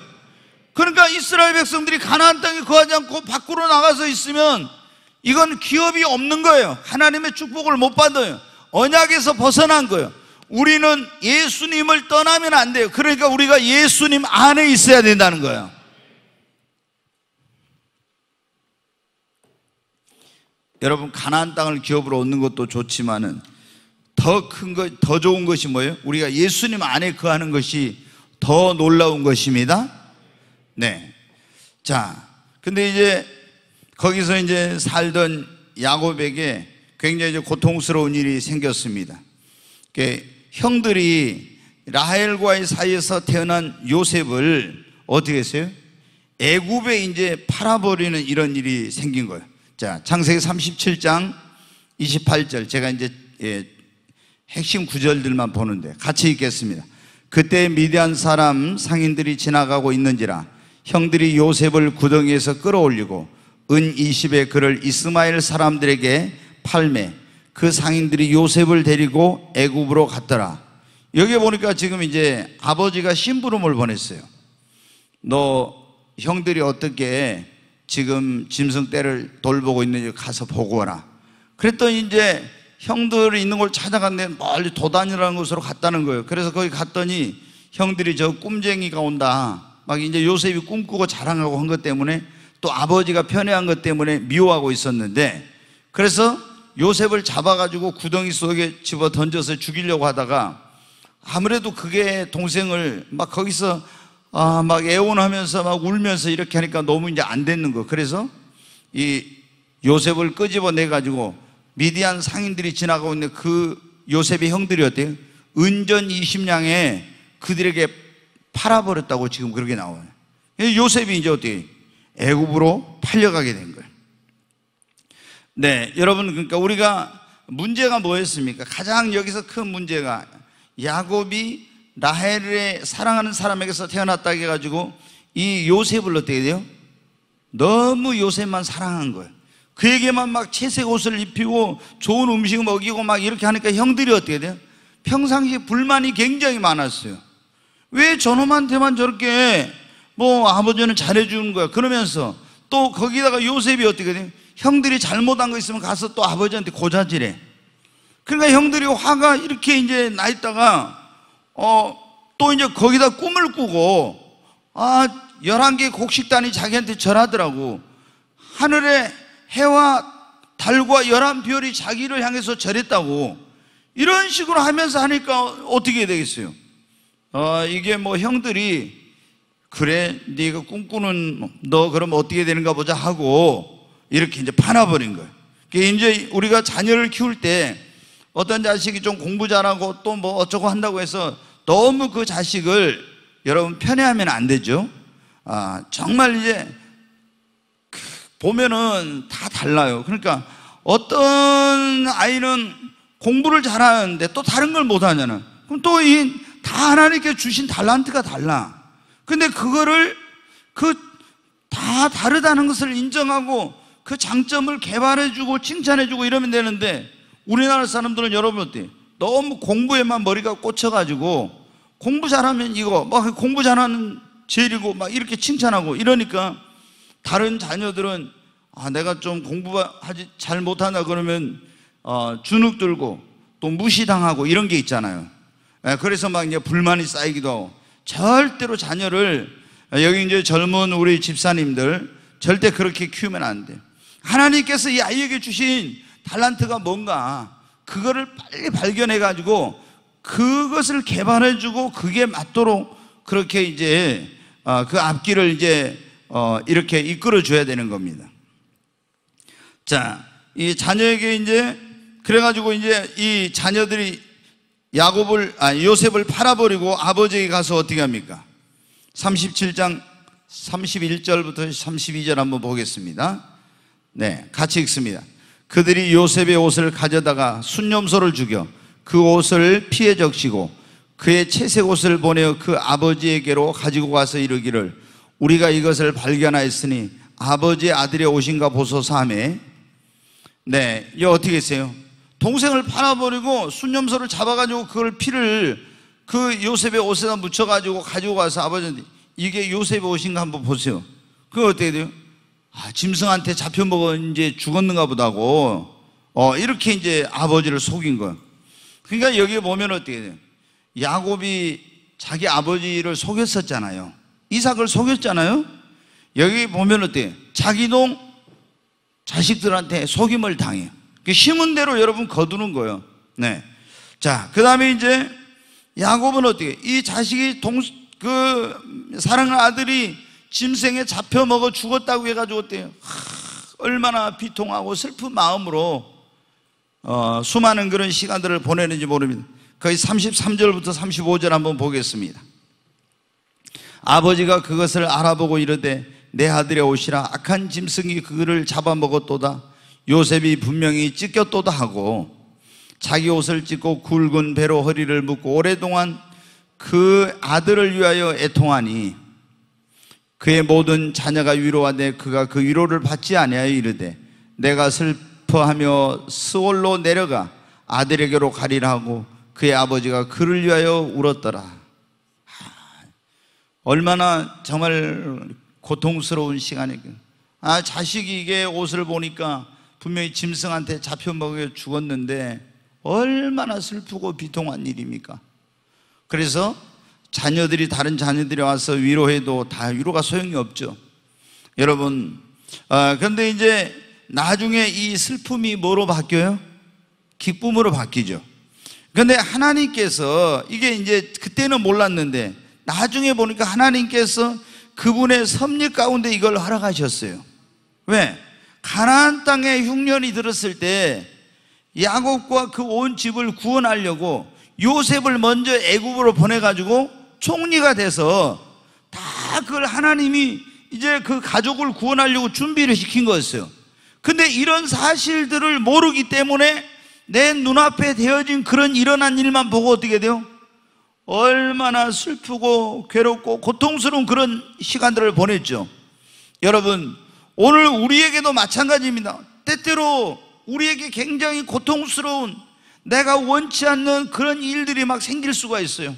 그러니까 이스라엘 백성들이 가나안 땅에 거하지 않고 밖으로 나가서 있으면 이건 기업이 없는 거예요. 하나님의 축복을 못 받아요. 언약에서 벗어난 거예요. 우리는 예수님을 떠나면 안 돼요. 그러니까 우리가 예수님 안에 있어야 된다는 거예요. 여러분 가나안 땅을 기업으로 얻는 것도 좋지만은 더큰 것, 더 좋은 것이 뭐예요? 우리가 예수님 안에 거하는 것이 더 놀라운 것입니다. 네. 자, 근데 이제 거기서 이제 살던 야곱에게 굉장히 이제 고통스러운 일이 생겼습니다. 형들이 라헬과의 사이에서 태어난 요셉을 어떻게 했어요? 애굽에 이제 팔아버리는 이런 일이 생긴 거예요. 자, 창세기 37장 28절 제가 이제 예, 핵심 구절들만 보는데 같이 읽겠습니다. 그때 미디안 사람 상인들이 지나가고 있는지라 형들이 요셉을 구덩이에서 끌어올리고 은 20의 그를 이스마엘 사람들에게 팔매 그 상인들이 요셉을 데리고 애굽으로 갔더라. 여기 보니까 지금 이제 아버지가 심부름을 보냈어요. 너 형들이 어떻게 지금 짐승 떼를 돌보고 있는지 가서 보고 와라. 그랬더니 이제 형들이 있는 걸 찾아갔는데 멀리 도단이라는 곳으로 갔다는 거예요. 그래서 거기 갔더니 형들이 저 꿈쟁이가 온다. 막 이제 요셉이 꿈꾸고 자랑하고 한 것 때문에 또 아버지가 편애한 것 때문에 미워하고 있었는데 그래서 요셉을 잡아가지고 구덩이 속에 집어 던져서 죽이려고 하다가 아무래도 그게 동생을 막 거기서 아, 막 애원하면서 막 울면서 이렇게 하니까 너무 이제 안 되는 거. 그래서 이 요셉을 끄집어내 가지고 미디안 상인들이 지나가고 있는 그 요셉의 형들이 어때요? 은전 20냥에 그들에게 팔아버렸다고 지금 그렇게 나와요. 요셉이 이제 어떻게 애굽으로 팔려가게 된 거예요. 네, 여러분 그러니까 우리가 문제가 뭐였습니까? 가장 여기서 큰 문제가 야곱이 라헬의 사랑하는 사람에게서 태어났다 해가지고 이 요셉을 어떻게 돼요? 너무 요셉만 사랑한 거예요. 그에게만 막 채색 옷을 입히고 좋은 음식 먹이고 막 이렇게 하니까 형들이 어떻게 돼요? 평상시 불만이 굉장히 많았어요. 왜 저놈한테만 저렇게 뭐 아버지는 잘해주는 거야. 그러면서 또 거기다가 요셉이 어떻게 돼요? 형들이 잘못한 거 있으면 가서 또 아버지한테 고자질해. 그러니까 형들이 화가 이렇게 이제 나 있다가 어, 또 이제 거기다 꿈을 꾸고 아, 11개 곡식단이 자기한테 절하더라고. 하늘에 해와 달과 열한 별이 자기를 향해서 절했다고 이런 식으로 하면서 하니까 어떻게 되겠어요? 어, 이게 뭐 형들이 그래 네가 꿈꾸는 너 그럼 어떻게 되는가 보자 하고 이렇게 이제 파나버린 거예요. 이제 우리가 자녀를 키울 때 어떤 자식이 좀 공부 잘하고 또 뭐 어쩌고 한다고 해서 너무 그 자식을 여러분 편애하면 안 되죠. 아, 정말 이제 보면은 다 달라요. 그러니까 어떤 아이는 공부를 잘하는데 또 다른 걸 못하냐는. 그럼 또 이 다 하나님께 주신 달란트가 달라. 근데 그거를 그 다 다르다는 것을 인정하고 그 장점을 개발해주고 칭찬해주고 이러면 되는데 우리나라 사람들은 여러분 어때? 너무 공부에만 머리가 꽂혀가지고 공부 잘하면 이거 막 공부 잘하는 제일이고 막 이렇게 칭찬하고 이러니까 다른 자녀들은 아, 내가 좀 공부하지 잘 못하나 그러면 어, 주눅 들고 또 무시당하고 이런 게 있잖아요. 예, 그래서 막 이제 불만이 쌓이기도 하고 절대로 자녀를 예, 여기 이제 젊은 우리 집사님들 절대 그렇게 키우면 안 돼. 하나님께서 이 아이에게 주신 달란트가 뭔가 그거를 빨리 발견해 가지고 그것을 개발해 주고 그게 맞도록 그렇게 이제 아, 그 앞길을 이제 어, 이렇게 이끌어 줘야 되는 겁니다. 자, 이 자녀에게 이제 그래가지고 이제 이 자녀들이 야곱을 아 요셉을 팔아버리고 아버지에게 가서 어떻게 합니까? 37장 31절부터 32절 한번 보겠습니다. 네, 같이 읽습니다. 그들이 요셉의 옷을 가져다가 순념소를 죽여 그 옷을 피해 적시고 그의 채색 옷을 보내어 그 아버지에게로 가지고 가서 이르기를 우리가 이것을 발견하였으니 아버지 아들이 오신가 보소서 하매 네, 이거 어떻게 했어요? 동생을 팔아버리고 순념소를 잡아가지고 그걸 피를 그 요셉의 옷에다 묻혀가지고 가지고 가서 아버지한테 이게 요셉의 옷인가 한번 보세요. 그거 어떻게 돼요? 아, 짐승한테 잡혀먹어 이제 죽었는가 보다고. 어, 이렇게 이제 아버지를 속인 거예요. 그러니까 여기 보면 어떻게 돼요? 야곱이 자기 아버지를 속였었잖아요. 이삭을 속였잖아요. 여기 보면 어때요? 자기도 자식들한테 속임을 당해요. 그 심은 대로 여러분 거두는 거예요. 네. 자, 그 다음에 이제 야곱은 어떻게? 이 자식이 동, 그사랑하 아들이 짐승에 잡혀 먹어 죽었다고 해가지고 어때요? 하, 얼마나 비통하고 슬픈 마음으로 어, 수많은 그런 시간들을 보내는지 모릅니다. 거의 33절부터 35절 한번 보겠습니다. 아버지가 그것을 알아보고 이르되 내 아들의 옷이라 악한 짐승이 그를 잡아먹었도다 요셉이 분명히 찢겼도다 하고 자기 옷을 찢고 굵은 배로 허리를 묶고 오랫동안 그 아들을 위하여 애통하니 그의 모든 자녀가 위로하되 그가 그 위로를 받지 아니하여 이르되 내가 슬퍼하며 스월로 내려가 아들에게로 가리라 하고 그의 아버지가 그를 위하여 울었더라 얼마나 정말 고통스러운 시간이에요. 아, 자식이 이게 옷을 보니까 분명히 짐승한테 잡혀먹여 죽었는데 얼마나 슬프고 비통한 일입니까? 그래서 자녀들이 다른 자녀들이 와서 위로해도 다 위로가 소용이 없죠. 여러분, 아, 그데 이제 나중에 이 슬픔이 뭐로 바뀌어요? 기쁨으로 바뀌죠. 그데 하나님께서 이게 이제 그때는 몰랐는데 나중에 보니까 하나님께서 그분의 섭리 가운데 이걸 허락하셨어요. 왜? 가나안 땅에 흉년이 들었을 때 야곱과 그 온 집을 구원하려고 요셉을 먼저 애굽으로 보내 가지고 총리가 돼서 다 그걸 하나님이 이제 그 가족을 구원하려고 준비를 시킨 거였어요. 근데 이런 사실들을 모르기 때문에 내 눈앞에 되어진 그런 일어난 일만 보고 어떻게 돼요? 얼마나 슬프고 괴롭고 고통스러운 그런 시간들을 보냈죠. 여러분, 오늘 우리에게도 마찬가지입니다. 때때로 우리에게 굉장히 고통스러운 내가 원치 않는 그런 일들이 막 생길 수가 있어요.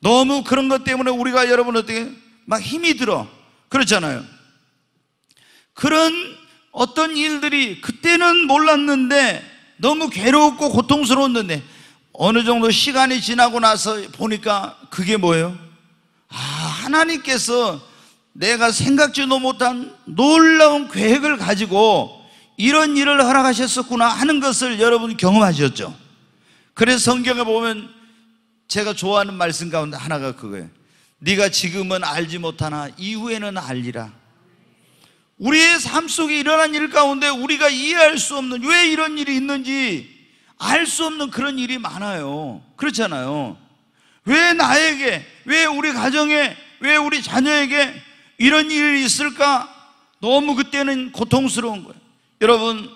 너무 그런 것 때문에 우리가 여러분 어떻게 막 힘이 들어. 그렇잖아요. 그런 어떤 일들이 그때는 몰랐는데 너무 괴롭고 고통스러웠는데 어느 정도 시간이 지나고 나서 보니까 그게 뭐예요? 아, 하나님께서 내가 생각지도 못한 놀라운 계획을 가지고 이런 일을 허락하셨었구나 하는 것을 여러분 경험하셨죠. 그래서 성경에 보면 제가 좋아하는 말씀 가운데 하나가 그거예요. 네가 지금은 알지 못하나 이후에는 알리라. 우리의 삶 속에 일어난 일 가운데 우리가 이해할 수 없는 왜 이런 일이 있는지 알수 없는 그런 일이 많아요. 그렇잖아요. 왜 나에게, 왜 우리 가정에, 왜 우리 자녀에게 이런 일이 있을까? 너무 그때는 고통스러운 거예요. 여러분,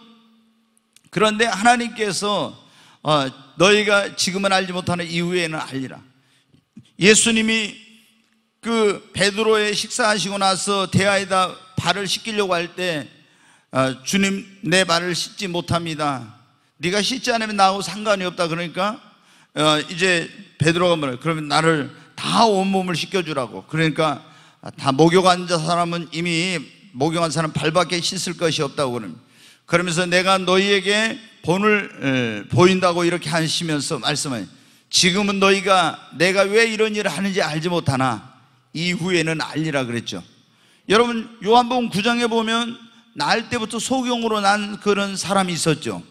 그런데 하나님께서 어, 너희가 지금은 알지 못하는 이후에는 알리라. 예수님이 그 베드로의 식사하시고 나서 대야에다 발을 씻기려고 할때 어, 주님 내 발을 씻지 못합니다. 네가 씻지 않으면 나하고 상관이 없다 그러니까 어, 이제 베드로가 뭐래 그러면 나를 다 온몸을 씻겨주라고 그러니까 다 목욕한 사람은 이미 목욕한 사람 발밖에 씻을 것이 없다고 그러면 그러면서 내가 너희에게 본을 에, 보인다고 이렇게 하시면서 말씀해 지금은 너희가 내가 왜 이런 일을 하는지 알지 못하나 이후에는 알리라 그랬죠 여러분 요한복음 9장에 보면 날 때부터 소경으로 난 그런 사람이 있었죠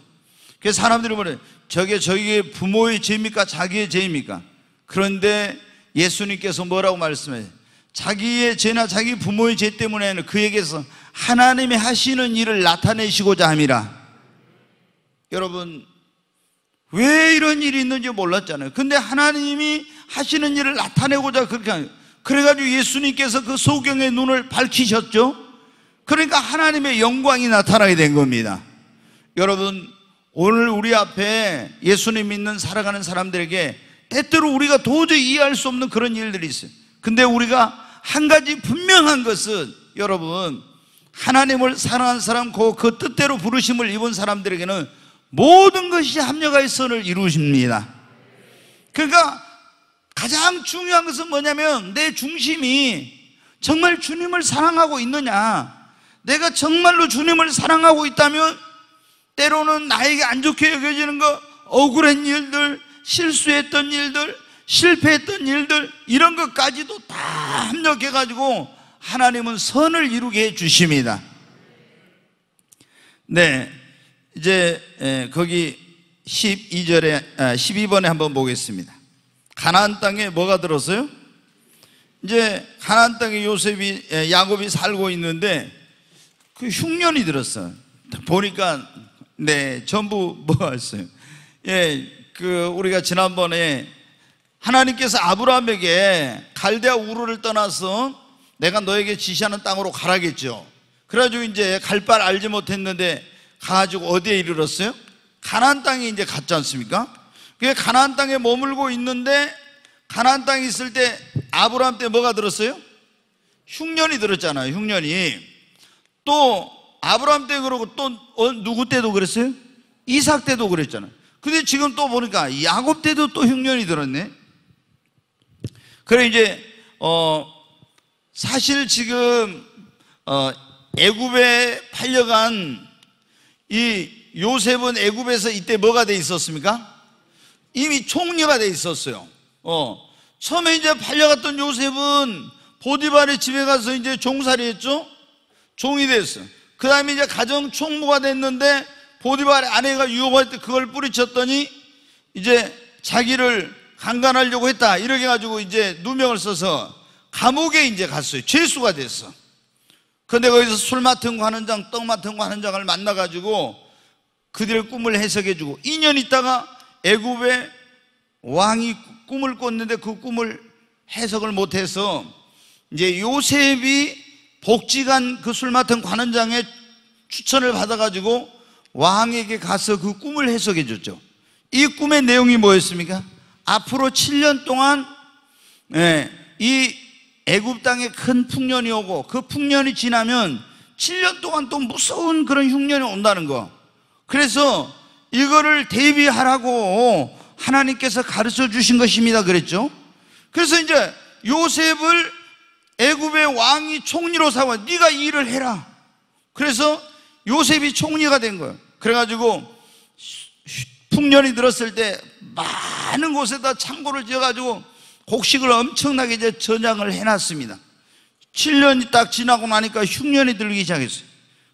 그 사람들이 뭐래 저게 저게 부모의 죄입니까? 자기의 죄입니까? 그런데 예수님께서 뭐라고 말씀해 자기의 죄나 자기 부모의 죄 때문에는 그에게서 하나님이 하시는 일을 나타내시고자 함이라 여러분 왜 이런 일이 있는지 몰랐잖아요 근데 하나님이 하시는 일을 나타내고자 그렇게 하는 그래가지고 예수님께서 그 소경의 눈을 밝히셨죠 그러니까 하나님의 영광이 나타나게 된 겁니다 여러분 오늘 우리 앞에 예수님 믿는 살아가는 사람들에게 때때로 우리가 도저히 이해할 수 없는 그런 일들이 있어요. 근데 우리가 한 가지 분명한 것은 여러분 하나님을 사랑한 사람 그, 그 뜻대로 부르심을 입은 사람들에게는 모든 것이 합력의 선을 이루십니다. 그러니까 가장 중요한 것은 뭐냐면 내 중심이 정말 주님을 사랑하고 있느냐. 내가 정말로 주님을 사랑하고 있다면 때로는 나에게 안 좋게 여겨지는 것 억울한 일들, 실수했던 일들, 실패했던 일들, 이런 것까지도 다 합력해가지고 하나님은 선을 이루게 해주십니다. 네. 이제, 거기 12절에, 12번에 아, 한번 보겠습니다. 가나안 땅에 뭐가 들었어요? 이제 가나안 땅에 요셉이 야곱이 살고 있는데 그 흉년이 들었어. 보니까 네, 전부 뭐왔어요 예, 그 우리가 지난번에 하나님께서 아브라함에게 갈대아 우르를 떠나서 내가 너에게 지시하는 땅으로 가라겠죠. 그래가지고 이제 갈발 알지 못했는데 가가지고 어디에 이르렀어요? 가나 땅에 이제 갔지 않습니까? 그게 가나 땅에 머물고 있는데 가나 땅에 있을 때 아브라함 때 뭐가 들었어요? 흉년이 들었잖아요. 흉년이 또 아브라함 때 그러고 또 어, 누구 때도 그랬어요? 이삭 때도 그랬잖아요. 근데 지금 또 보니까 야곱 때도 또 흉년이 들었네. 그래 이제 어 사실 지금 어 애굽에 팔려간 이 요셉은 애굽에서 이때 뭐가 돼 있었습니까? 이미 총리가 돼 있었어요. 어 처음에 이제 팔려갔던 요셉은 보디발의 집에 가서 이제 종살이 했죠. 종이 됐어요. 그 다음에 이제 가정 총무가 됐는데 보디발 의 아내가 유혹할 때 그걸 뿌리쳤더니 이제 자기를 강간하려고 했다. 이렇게 해 가지고 이제 누명을 써서 감옥에 이제 갔어요. 죄수가 됐어. 근데 거기서 술 맡은 관원장, 떡 맡은 관원장을 만나가지고 그들의 꿈을 해석해주고 2년 있다가 애굽의 왕이 꿈을 꿨는데 그 꿈을 해석을 못해서 이제 요셉이 복지관 그 술 맡은 관원장의 추천을 받아가지고 왕에게 가서 그 꿈을 해석해 줬죠. 이 꿈의 내용이 뭐였습니까? 앞으로 7년 동안 예, 이 애굽 땅에 큰 풍년이 오고 그 풍년이 지나면 7년 동안 또 무서운 그런 흉년이 온다는 거. 그래서 이거를 대비하라고 하나님께서 가르쳐 주신 것입니다. 그랬죠. 그래서 이제 요셉을 애굽의 왕이 총리로 삼아 네가 일을 해라. 그래서 요셉이 총리가 된 거예요. 그래가지고 풍년이 들었을 때 많은 곳에다 창고를 지어가지고 곡식을 엄청나게 이제 전향을 해놨습니다. 7년이 딱 지나고 나니까 흉년이 들기 시작했어요.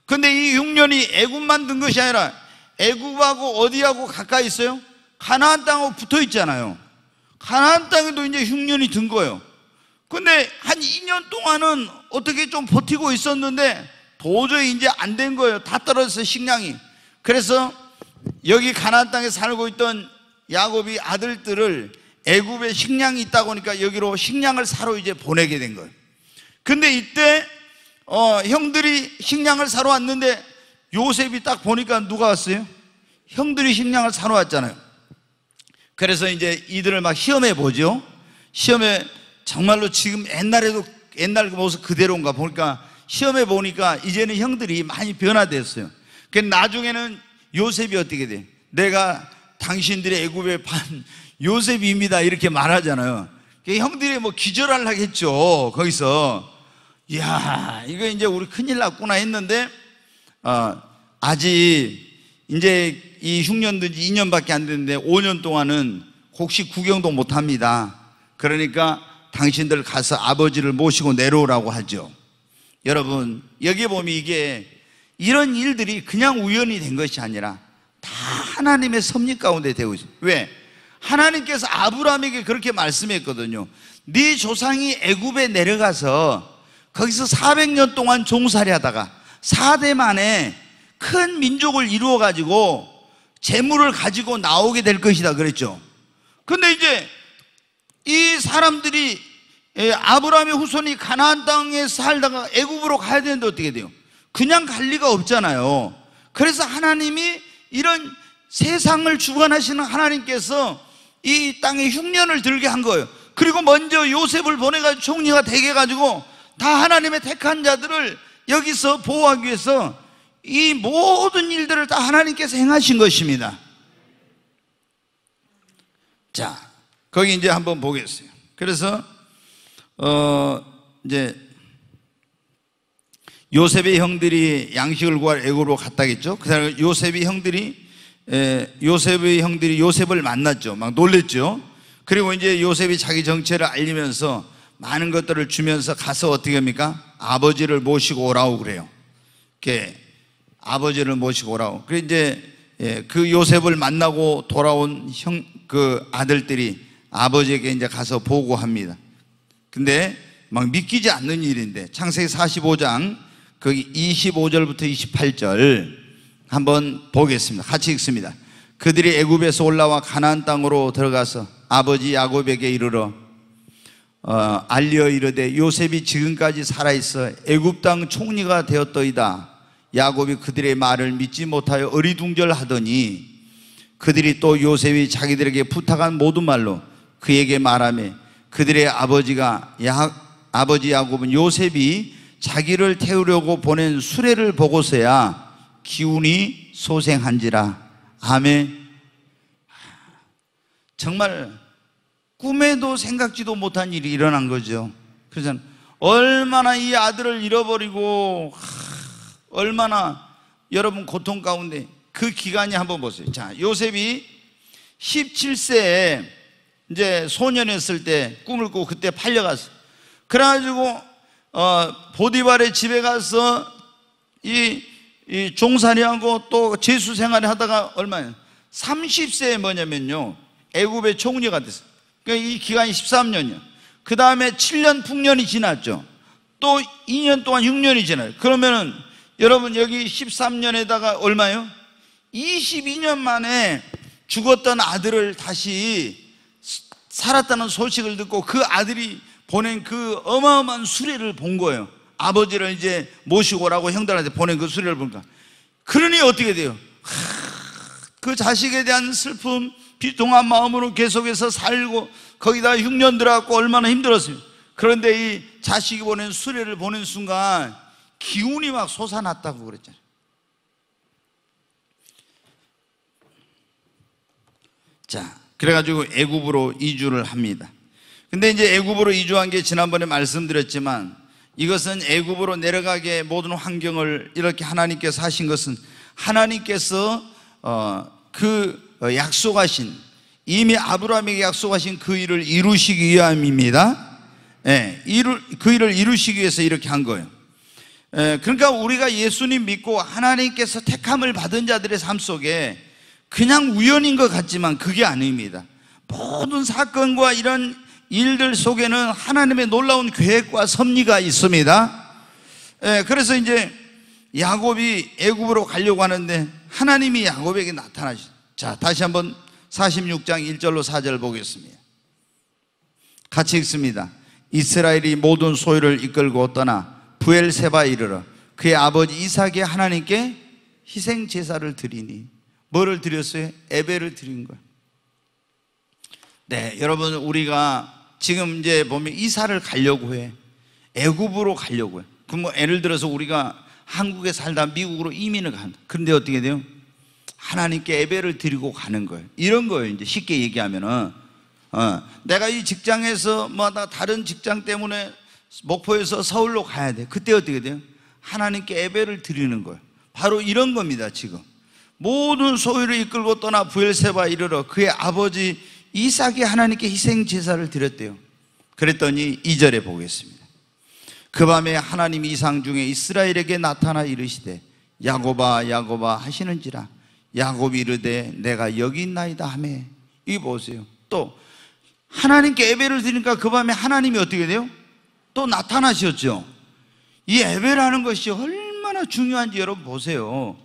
근데 이 흉년이 애굽만 든 것이 아니라 애굽하고 어디하고 가까이 있어요? 가나안 땅하고 붙어 있잖아요. 가나안 땅에도 이제 흉년이 든 거예요. 근데 한 2년 동안은 어떻게 좀 버티고 있었는데 도저히 이제 안 된 거예요. 다 떨어졌어요, 식량이. 그래서 여기 가나안 땅에 살고 있던 야곱이 아들들을 애굽에 식량이 있다고 하니까 여기로 식량을 사러 이제 보내게 된 거예요. 근데 이때 어, 형들이 식량을 사러 왔는데 요셉이 딱 보니까 누가 왔어요? 형들이 식량을 사러 왔잖아요. 그래서 이제 이들을 막 시험해 보죠. 시험에 정말로 지금 옛날에도 옛날 그 모습 그대로인가 보니까 시험해 보니까 이제는 형들이 많이 변화됐어요. 그 나중에는 요셉이 어떻게 돼? 내가 당신들의 애굽의 반 요셉입니다 이렇게 말하잖아요. 그 형들이 뭐 기절할 하겠죠 거기서. 야 이거 이제 우리 큰일 났구나 했는데 어, 아직 이제 이흉년든지 2년밖에 안 됐는데 5년 동안은 혹시 구경도 못합니다. 그러니까 당신들 가서 아버지를 모시고 내려오라고 하죠. 여러분, 여기 보면 이게 이런 일들이 그냥 우연이 된 것이 아니라 다 하나님의 섭리 가운데 되고 있어요. 왜? 하나님께서 아브라함에게 그렇게 말씀했거든요. 네 조상이 애굽에 내려가서 거기서 400년 동안 종살이 하다가 4대 만에 큰 민족을 이루어 가지고 재물을 가지고 나오게 될 것이다 그랬죠. 근데 이제 이 사람들이 예, 아브라함의 후손이 가나안 땅에 살다가 애굽으로 가야 되는데 어떻게 돼요? 그냥 갈 리가 없잖아요. 그래서 하나님이 이런 세상을 주관하시는 하나님께서 이 땅에 흉년을 들게 한 거예요. 그리고 먼저 요셉을 보내가지고 총리가 되게 해 가지고 다 하나님의 택한 자들을 여기서 보호하기 위해서 이 모든 일들을 다 하나님께서 행하신 것입니다. 자, 거기 이제 한번 보겠어요. 그래서 어 이제 요셉의 형들이 양식을 구할 애굽으로 갔다겠죠. 그다음에 요셉의 형들이 에, 요셉의 형들이 요셉을 만났죠. 막 놀랬죠. 그리고 이제 요셉이 자기 정체를 알리면서 많은 것들을 주면서 가서 어떻게 합니까? 아버지를 모시고 오라고 그래요. 이렇게 아버지를 모시고 오라고. 그래 이제 예, 그 요셉을 만나고 돌아온 형 그 아들들이 아버지에게 이제 가서 보고합니다. 근데 막 믿기지 않는 일인데 창세기 45장 거기 25절부터 28절 한번 보겠습니다. 같이 읽습니다. 그들이 애굽에서 올라와 가나안 땅으로 들어가서 아버지 야곱에게 이르러 어, 알려 이르되 요셉이 지금까지 살아 있어 애굽 땅 총리가 되었더이다. 야곱이 그들의 말을 믿지 못하여 어리둥절하더니 그들이 또 요셉이 자기들에게 부탁한 모든 말로 그에게 말하며 그들의 아버지가 야, 아버지 야곱은 요셉이 자기를 태우려고 보낸 수레를 보고서야 기운이 소생한지라 아멘 정말 꿈에도 생각지도 못한 일이 일어난 거죠 그래서 얼마나 이 아들을 잃어버리고 얼마나 여러분 고통 가운데 그 기간이 한번 보세요 자 요셉이 17세에 이제 소년이었을 때 꿈을 꾸고 그때 팔려갔어. 그래가지고 어, 보디발의 집에 가서 이, 이 종살이하고 또재수 생활을 하다가 얼마냐? 30세에 뭐냐면요. 애굽의 총리가 됐어. 그러니까 이 기간이 1 3년이요그 다음에 7년 풍년이 지났죠. 또 2년 동안 흉년이 지나요. 그러면은 여러분 여기 13년에다가 얼마요? 22년 만에 죽었던 아들을 다시 살았다는 소식을 듣고 그 아들이 보낸 그 어마어마한 수레를 본 거예요. 아버지를 이제 모시고 라고 형들한테 보낸 그 수레를 보니까. 그러니 어떻게 돼요? 그 자식에 대한 슬픔, 비통한 마음으로 계속해서 살고 거기다 6년 들어갔고 얼마나 힘들었어요. 그런데 이 자식이 보낸 수레를 보낸 순간 기운이 막 솟아났다고 그랬잖아요. 자, 그래가지고 애굽으로 이주를 합니다. 근데 이제 애굽으로 이주한 게 지난번에 말씀드렸지만 이것은 애굽으로 내려가게 모든 환경을 이렇게 하나님께서 하신 것은 하나님께서 어, 그 약속하신 이미 아브라함에게 약속하신 그 일을 이루시기 위함입니다. 예, 이루, 그 일을 이루시기 위해서 이렇게 한 거예요. 예, 그러니까 우리가 예수님 믿고 하나님께서 택함을 받은 자들의 삶 속에 그냥 우연인 것 같지만 그게 아닙니다. 모든 사건과 이런 일들 속에는 하나님의 놀라운 계획과 섭리가 있습니다. 예, 그래서 이제 야곱이 애굽으로 가려고 하는데 하나님이 야곱에게 나타나시. 자, 다시 한번 46장 1절로 4절 보겠습니다. 같이 읽습니다. 이스라엘이 모든 소유를 이끌고 떠나 부엘세바 이르러 그의 아버지 이삭이 하나님께 희생 제사를 드리니 뭐를 드렸어요? 예배를 드린 거예요. 네, 여러분 우리가 지금 이제 보면 이사를 가려고 해. 애굽으로 가려고 해. 그럼 뭐 예를 들어서 우리가 한국에 살다 미국으로 이민을 간다. 그런데 어떻게 돼요? 하나님께 예배를 드리고 가는 거예요. 이런 거예요. 이제 쉽게 얘기하면은 어, 내가 이 직장에서 뭐 다른 직장 때문에 목포에서 서울로 가야 돼. 그때 어떻게 돼요? 하나님께 예배를 드리는 거예요. 바로 이런 겁니다, 지금. 모든 소유를 이끌고 떠나 부엘세바 이르러 그의 아버지 이삭이 하나님께 희생 제사를 드렸대요. 그랬더니 2절에 보겠습니다. 그 밤에 하나님 이상 중에 이스라엘에게 나타나 이르시되 야고바 야고바 하시는지라 야곱이 르되 내가 여기 있나이다 하매 이 보세요. 또 하나님께 예배를 드리니까 그 밤에 하나님이 어떻게 돼요? 또 나타나셨죠. 이 예배라는 것이 얼마나 중요한지 여러분 보세요.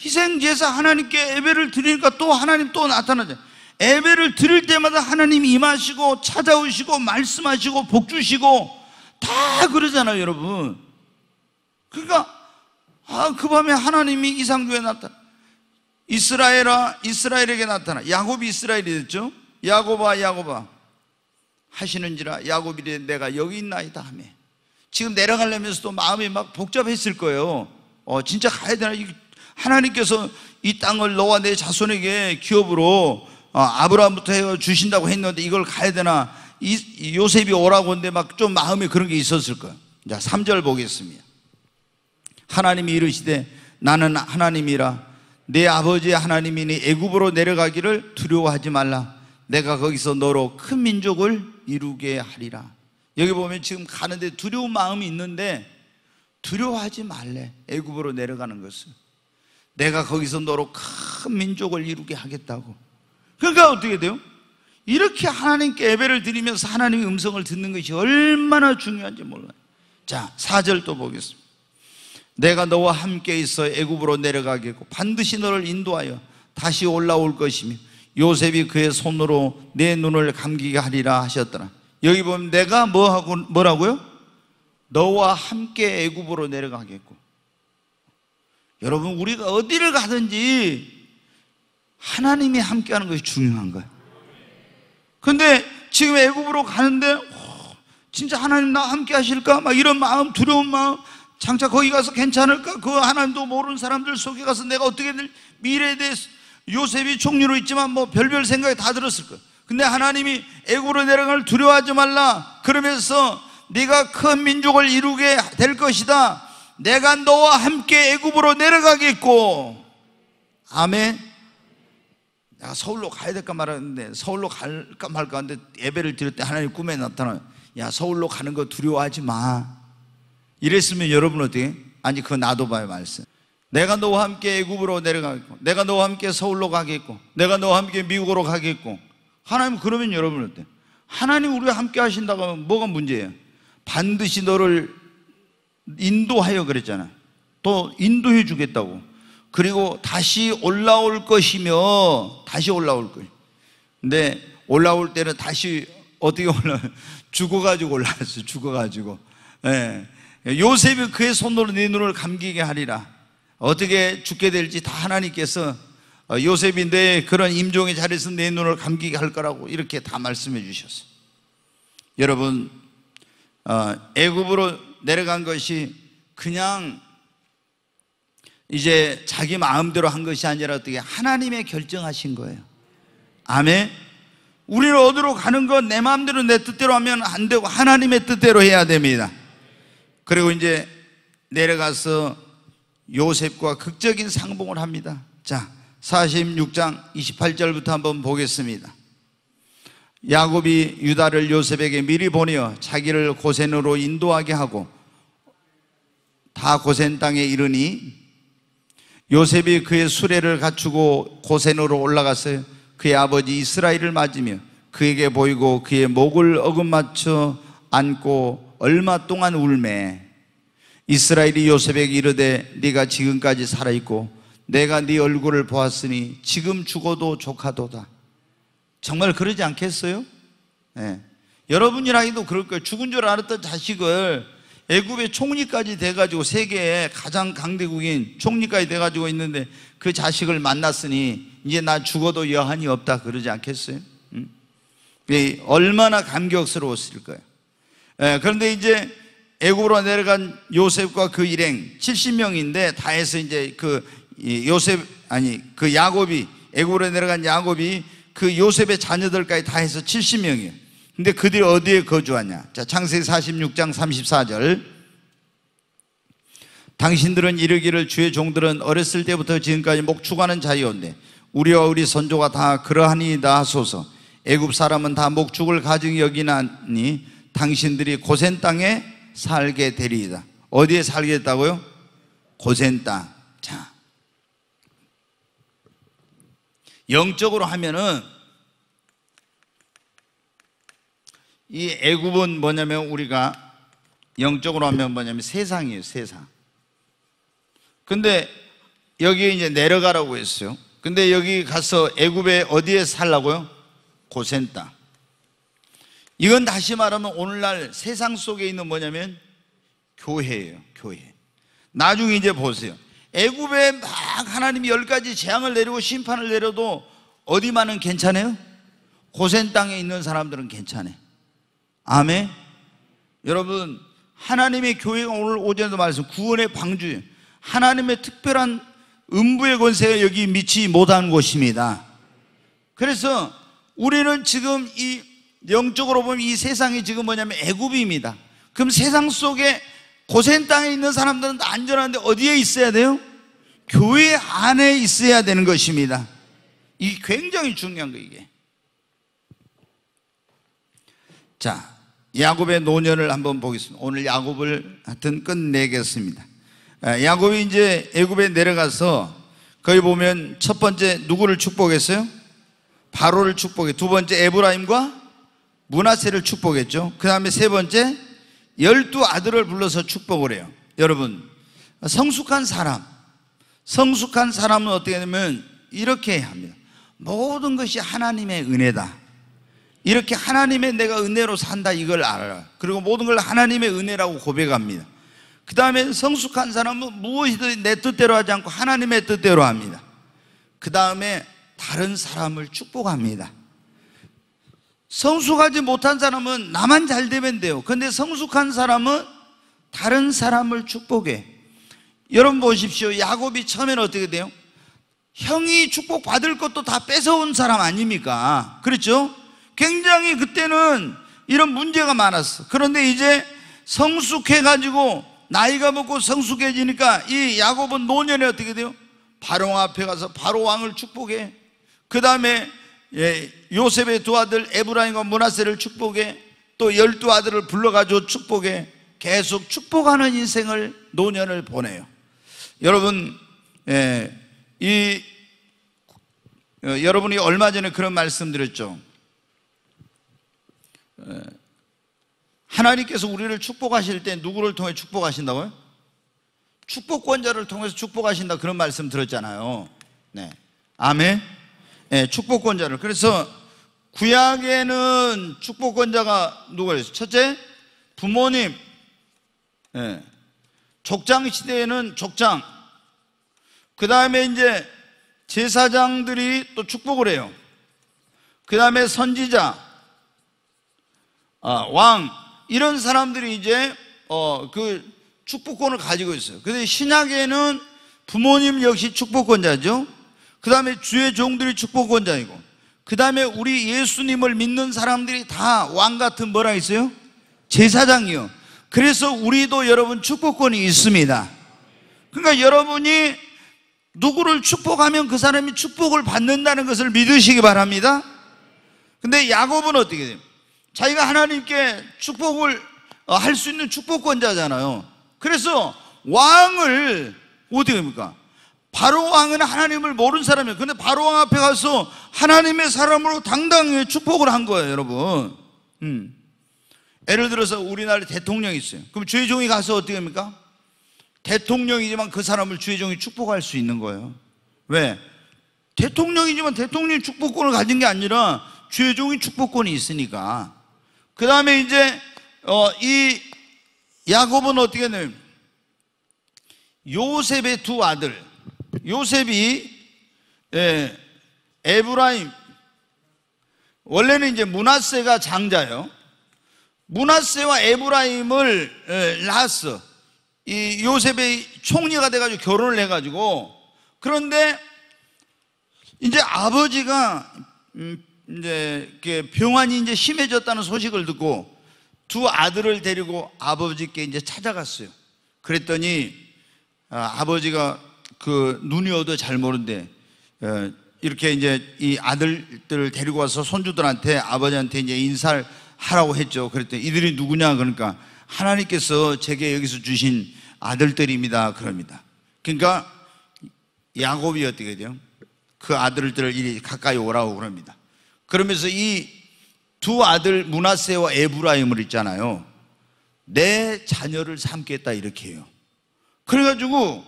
희생제사 하나님께 예배를 드리니까 또 하나님 또 나타나죠. 예배를 드릴 때마다 하나님 임하시고 찾아오시고 말씀하시고 복 주시고 다 그러잖아요, 여러분. 그러니까 아, 그 밤에 하나님이 이상교에 나타나. 이스라엘아, 이스라엘에게 나타나. 야곱이 이스라엘이 됐죠. 야곱아, 야곱아. 하시는지라 야곱이래 내가 여기 있나이다 하며. 지금 내려가려면서도 마음이 막 복잡했을 거예요. 어, 진짜 가야 되나? 하나님께서 이 땅을 너와 내 자손에게 기업으로 어, 아브라함부터 해 주신다고 했는데 이걸 가야 되나 요셉이 오라고 했는데 막 좀 마음에 그런 게 있었을 거예자 3절 보겠습니다 하나님이 이르시되 나는 하나님이라 내 아버지 하나님이니 애굽으로 내려가기를 두려워하지 말라 내가 거기서 너로 큰 민족을 이루게 하리라 여기 보면 지금 가는데 두려운 마음이 있는데 두려워하지 말래 애굽으로 내려가는 것을 내가 거기서 너로 큰 민족을 이루게 하겠다고. 그러니까 어떻게 돼요? 이렇게 하나님께 예배를 드리면서 하나님의 음성을 듣는 것이 얼마나 중요한지 몰라요. 자, 4절 또 보겠습니다. 내가 너와 함께 있어 애굽으로 내려가겠고 반드시 너를 인도하여 다시 올라올 것이며 요셉이 그의 손으로 내 눈을 감기게 하리라 하셨더라. 여기 보면 내가 뭐하고 뭐라고요? 너와 함께 애굽으로 내려가겠고 여러분, 우리가 어디를 가든지 하나님이 함께하는 것이 중요한 거예요. 근데 지금 애굽으로 가는데 어, 진짜 하나님 나 함께 하실까? 막 이런 마음, 두려운 마음 장차 거기 가서 괜찮을까? 그 하나님도 모르는 사람들 속에 가서 내가 어떻게 될 미래에 대해서 요셉이 총리로 있지만 뭐 별별 생각이 다 들었을 거예요. 근데 하나님이 애굽으로 내려갈 두려워하지 말라. 그러면서 네가 큰 민족을 이루게 될 것이다. 내가 너와 함께 애굽으로 내려가겠고 아멘 내가 서울로 가야 될까 말았는데 서울로 갈까 말까 하는데 예배를 드릴 때 하나님 꿈에 나타나요 야 서울로 가는 거 두려워하지 마 이랬으면 여러분 어떻게 아니 그거 나도 봐요 말씀 내가 너와 함께 애굽으로 내려가겠고 내가 너와 함께 서울로 가겠고 내가 너와 함께 미국으로 가겠고 하나님 그러면 여러분 어때 하나님 우리와 함께 하신다고 하면 뭐가 문제예요 반드시 너를 인도하여 그랬잖아. 또 인도해 주겠다고. 그리고 다시 올라올 것이며 다시 올라올 거예요. 근데 올라올 때는 다시 어떻게 올라 죽어가지고 올라왔어. 죽어가지고. 예. 요셉이 그의 손으로 내 네 눈을 감기게 하리라. 어떻게 죽게 될지 다 하나님께서 어, 요셉이 내 그런 임종의 자리에서 내 눈을 감기게 할 거라고 이렇게 다 말씀해 주셨어요. 여러분, 어, 애굽으로 내려간 것이 그냥 이제 자기 마음대로 한 것이 아니라 어떻게 하나님의 결정하신 거예요. 아멘. 우리는 어디로 가는 건 내 마음대로 내 뜻대로 하면 안 되고 하나님의 뜻대로 해야 됩니다. 그리고 이제 내려가서 요셉과 극적인 상봉을 합니다. 자, 46장 28절부터 한번 보겠습니다. 야곱이 유다를 요셉에게 미리 보내어 자기를 고센으로 인도하게 하고 다 고센 땅에 이르니 요셉이 그의 수레를 갖추고 고센으로 올라가서 그의 아버지 이스라엘을 맞으며 그에게 보이고 그의 목을 어긋맞춰 안고 얼마 동안 울매 이스라엘이 요셉에게 이르되 네가 지금까지 살아있고 내가 네 얼굴을 보았으니 지금 죽어도 조카도다 정말 그러지 않겠어요? 네. 예. 여러분이라기도 그럴 거예요. 죽은 줄 알았던 자식을 애굽의 총리까지 돼가지고 세계의 가장 강대국인 총리까지 돼가지고 있는데 그 자식을 만났으니 이제 나 죽어도 여한이 없다 그러지 않겠어요? 음? 얼마나 감격스러웠을 거예요. 예, 그런데 이제 애굽으로 내려간 요셉과 그 일행 70명인데 다해서 이제 그 요셉 아니 그 야곱이 애굽으로 내려간 야곱이 그 요셉의 자녀들까지 다 해서 70명이에요. 근데 그들이 어디에 거주하냐? 자, 창세기 46장 34절. 당신들은 이르기를 주의 종들은 어렸을 때부터 지금까지 목축하는 자이온데 우리와 우리 선조가 다 그러하니이다 하소서 애굽 사람은 다 목축을 가증 여기나니 당신들이 고센 땅에 살게 되리이다 어디에 살겠다고요? 고센 땅 자, 영적으로 하면은 이 애굽은 뭐냐면 우리가 영적으로 하면 뭐냐면 세상이에요, 세상. 근데 여기에 이제 내려가라고 했어요. 근데 여기 가서 애굽에 어디에 살라고요? 고센 땅. 이건 다시 말하면 오늘날 세상 속에 있는 뭐냐면 교회예요, 교회. 나중에 이제 보세요. 애굽에 막 하나님이 열 가지 재앙을 내리고 심판을 내려도 어디만은 괜찮아요? 고센 땅에 있는 사람들은 괜찮아. 아멘. 여러분, 하나님의 교회가 오늘 오전에도 말씀 구원의 방주, 하나님의 특별한 음부의 권세가 여기 미치 못한 곳입니다. 그래서 우리는 지금 이 영적으로 보면 이 세상이 지금 뭐냐면 애굽입니다. 그럼 세상 속에 고센 땅에 있는 사람들은 안전한데 어디에 있어야 돼요? 교회 안에 있어야 되는 것입니다. 이 굉장히 중요한 거 이게. 자, 야곱의 노년을 한번 보겠습니다. 오늘 야곱을 하여튼 끝내겠습니다. 아, 야곱이 이제 애굽에 내려가서 거기 보면 첫 번째 누구를 축복했어요? 바로를 축복해. 두 번째 에브라임과 문하세를 축복했죠. 그 다음에 세 번째 열두 아들을 불러서 축복을 해요. 여러분, 성숙한 사람, 성숙한 사람은 어떻게 되면 냐 이렇게 합니다. 모든 것이 하나님의 은혜다. 이렇게 하나님의 내가 은혜로 산다 이걸 알아라 그리고 모든 걸 하나님의 은혜라고 고백합니다. 그 다음에 성숙한 사람은 무엇이든 내 뜻대로 하지 않고 하나님의 뜻대로 합니다. 그 다음에 다른 사람을 축복합니다. 성숙하지 못한 사람은 나만 잘 되면 돼요. 근데 성숙한 사람은 다른 사람을 축복해. 여러분 보십시오. 야곱이 처음에는 어떻게 돼요? 형이 축복받을 것도 다 뺏어온 사람 아닙니까? 그렇죠? 굉장히 그때는 이런 문제가 많았어. 그런데 이제 성숙해가지고 나이가 먹고 성숙해지니까 이 야곱은 노년에 어떻게 돼요? 바로 앞에 가서 바로 왕을 축복해. 그 다음에 예, 요셉의 두 아들 에브라임과 문하세를 축복해 또 열두 아들을 불러가지고 축복해 계속 축복하는 인생을 노년을 보내요. 여러분, 예, 이 어, 여러분이 얼마 전에 그런 말씀드렸죠. 어, 하나님께서 우리를 축복하실 때 누구를 통해 축복하신다고요? 축복권자를 통해서 축복하신다 그런 말씀 들었잖아요. 네, 아멘. 예, 축복권자를. 그래서 구약에는 축복권자가 누가 있어요? 첫째, 부모님. 예, 족장 시대에는 족장. 그 다음에 이제 제사장들이 또 축복을 해요. 그 다음에 선지자, 아, 왕, 이런 사람들이 이제, 어, 그 축복권을 가지고 있어요. 근데 신약에는 부모님 역시 축복권자죠. 그 다음에 주의 종들이 축복 원장이고그 다음에 우리 예수님을 믿는 사람들이 다 왕 같은 뭐라 있어요? 제사장이요 그래서 우리도 여러분 축복권이 있습니다 그러니까 여러분이 누구를 축복하면 그 사람이 축복을 받는다는 것을 믿으시기 바랍니다 근데 야곱은 어떻게 돼요? 자기가 하나님께 축복을 어, 할수 있는 축복권자잖아요 그래서 왕을 어떻게 됩니까? 바로 왕은 하나님을 모르는 사람이에요. 근데 바로 왕 앞에 가서 하나님의 사람으로 당당히 축복을 한 거예요, 여러분. 음. 예를 들어서 우리나라 대통령이 있어요. 그럼 주의 종이 가서 어떻게 합니까? 대통령이지만 그 사람을 주의 종이 축복할 수 있는 거예요. 왜? 대통령이지만 대통령 축복권을 가진 게 아니라 주의 종이 축복권이 있으니까. 그 다음에 이제 어, 이 야곱은 어떻게 되냐면 요셉의 두 아들 요셉이 예, 에브라임 원래는 이제 문하세가 장자예요. 문하세와 에브라임을 예, 낳았어. 이 요셉의 총리가 돼가지고 결혼을 해가지고 그런데 이제 아버지가 음, 이제 병환이 이제 심해졌다는 소식을 듣고 두 아들을 데리고 아버지께 이제 찾아갔어요. 그랬더니 아, 아버지가 그 눈이 어도 두잘 모른데 어, 이렇게 이제 이 아들들을 데리고 와서 손주들한테 아버지한테 이제 인사를 하라고 했죠. 그랬더니 이들이 누구냐 그러니까 하나님께서 제게 여기서 주신 아들들입니다. 그럽니다. 그러니까 야곱이 어떻게 돼요? 그 아들들을 이리 가까이 오라고 그럽니다. 그러면서 이 두 아들 문하세와 에브라임을 있잖아요. 내 자녀를 삼겠다 이렇게 해요. 그래가지고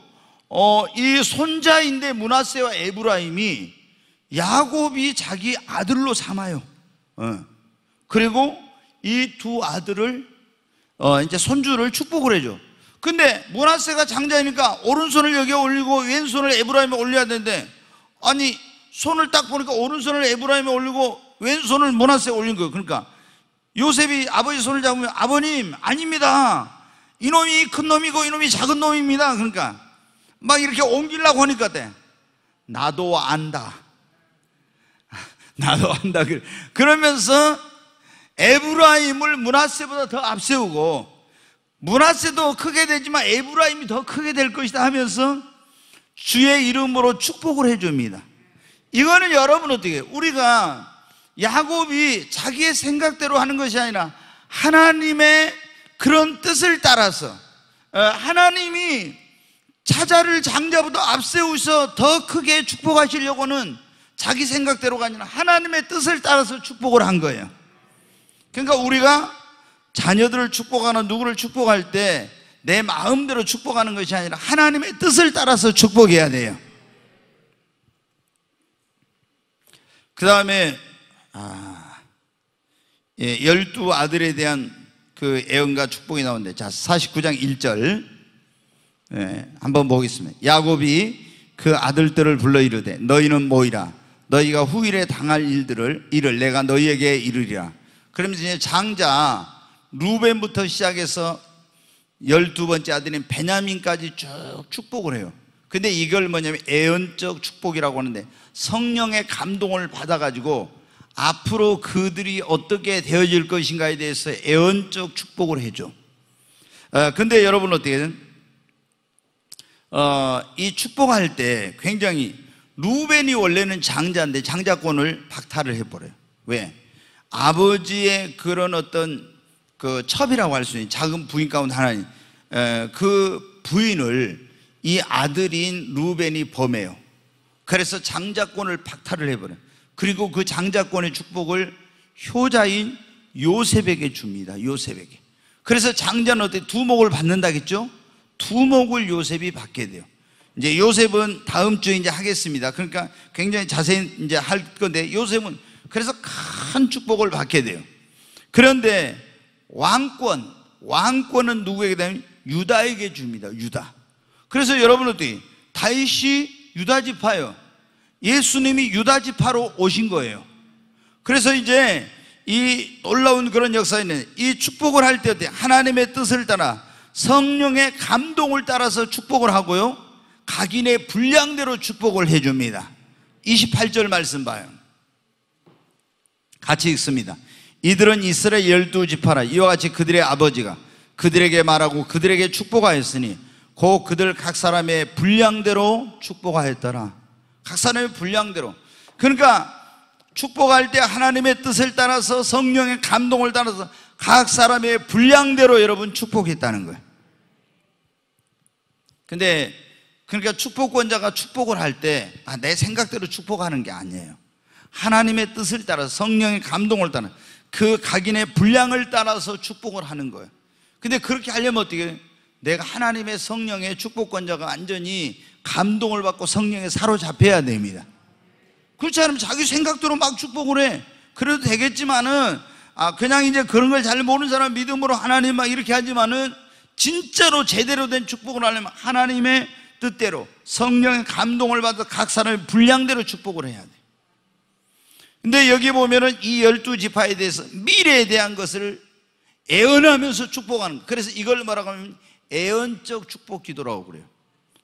어, 이 손자인데 문하세와 에브라임이 야곱이 자기 아들로 삼아요. 어. 그리고 이 두 아들을 어, 이제 손주를 축복을 해줘. 근데 문하세가 장자이니까 오른손을 여기 에 올리고 왼손을 에브라임에 올려야 되는데 아니 손을 딱 보니까 오른손을 에브라임에 올리고 왼손을 문하세에 올린 거예요. 그러니까 요셉이 아버지 손을 잡으면 아버님 아닙니다. 이놈이 큰 놈이고 이놈이 작은 놈입니다. 그러니까 막 이렇게 옮기려고 하니까 돼. 나도 안다. 나도 안다. 그러면서 에브라임을 문하세보다 더 앞세우고 문하세도 크게 되지만 에브라임이 더 크게 될 것이다 하면서 주의 이름으로 축복을 해줍니다. 이거는 여러분 어떻게 해요? 우리가 야곱이 자기의 생각대로 하는 것이 아니라 하나님의 그런 뜻을 따라서 어, 하나님이 차자를 장자보다 앞세우셔 더 크게 축복하시려고는 자기 생각대로가 아니라 하나님의 뜻을 따라서 축복을 한 거예요. 그러니까 우리가 자녀들을 축복하나 누구를 축복할 때 내 마음대로 축복하는 것이 아니라 하나님의 뜻을 따라서 축복해야 돼요. 그 다음에 아, 예, 열두 아들에 대한 그 애언과 축복이 나오는데 자 49장 1절 예, 한번 보겠습니다. 야곱이 그 아들들을 불러 이르되 너희는 모이라 너희가 후일에 당할 일들을 이를 내가 너희에게 이르리라. 그러면서 이제 장자 루벤부터 시작해서 열두 번째 아들인 베냐민까지 쭉 축복을 해요. 근데 이걸 뭐냐면 애연적 축복이라고 하는데 성령의 감동을 받아가지고 앞으로 그들이 어떻게 되어질 것인가에 대해서 애연적 축복을 해줘. 아, 근데 여러분 어떻게든 되 어, 이 축복할 때 굉장히 루벤이 원래는 장자인데 장자권을 박탈을 해버려요. 왜? 아버지의 그런 어떤 그 첩이라고 할 수 있는 작은 부인 가운데 하나님 그 부인을 이 아들인 루벤이 범해요. 그래서 장자권을 박탈을 해버려요. 그리고 그 장자권의 축복을 효자인 요셉에게 줍니다. 요셉에게. 그래서 장자는 어떻게 두목을 받는다겠죠? 두목을 요셉이 받게 돼요. 이제 요셉은 다음 주에 이제 하겠습니다. 그러니까 굉장히 자세히 이제 할 건데 요셉은 그래서 큰 축복을 받게 돼요. 그런데 왕권, 왕권은 누구에게 되면 유다에게 줍니다. 유다. 그래서 여러분 어떻 다윗이 유다 지파요. 예수님이 유다 지파로 오신 거예요. 그래서 이제 이 놀라운 그런 역사에는 이 축복을 할때 하나님의 뜻을 따라 성령의 감동을 따라서 축복을 하고요. 각인의 분량대로 축복을 해줍니다. 28절 말씀 봐요. 같이 읽습니다. 이들은 이스라엘 열두 지파라. 이와 같이 그들의 아버지가 그들에게 말하고 그들에게 축복하였으니 곧 그들 각 사람의 분량대로 축복하였더라. 각 사람의 분량대로. 그러니까 축복할 때 하나님의 뜻을 따라서 성령의 감동을 따라서 각 사람의 분량대로 여러분 축복했다는 거예요. 근데 그러니까 축복권자가 축복을 할 때내 아, 생각대로 축복하는 게 아니에요. 하나님의 뜻을 따라 서 성령의 감동을 따라 그 각인의 분량을 따라서 축복을 하는 거예요. 근데 그렇게 하려면 어떻게 해요? 내가 하나님의 성령의 축복권자가 완전히 감동을 받고 성령에 사로잡혀야 됩니다. 그렇지 않으면 자기 생각대로 막 축복을 해. 그래도 되겠지만은 아 그냥 이제 그런 걸 잘 모르는 사람 믿음으로 하나님 막 이렇게 하지만은 진짜로 제대로 된 축복을 하려면 하나님의 뜻대로 성령의 감동을 받아 각 사람의 분량대로 축복을 해야 돼. 근데 여기 보면은 이 열두 지파에 대해서 미래에 대한 것을 애언하면서 축복하는 거. 그래서 이걸 뭐라고 하면 애언적 축복 기도라고 그래요.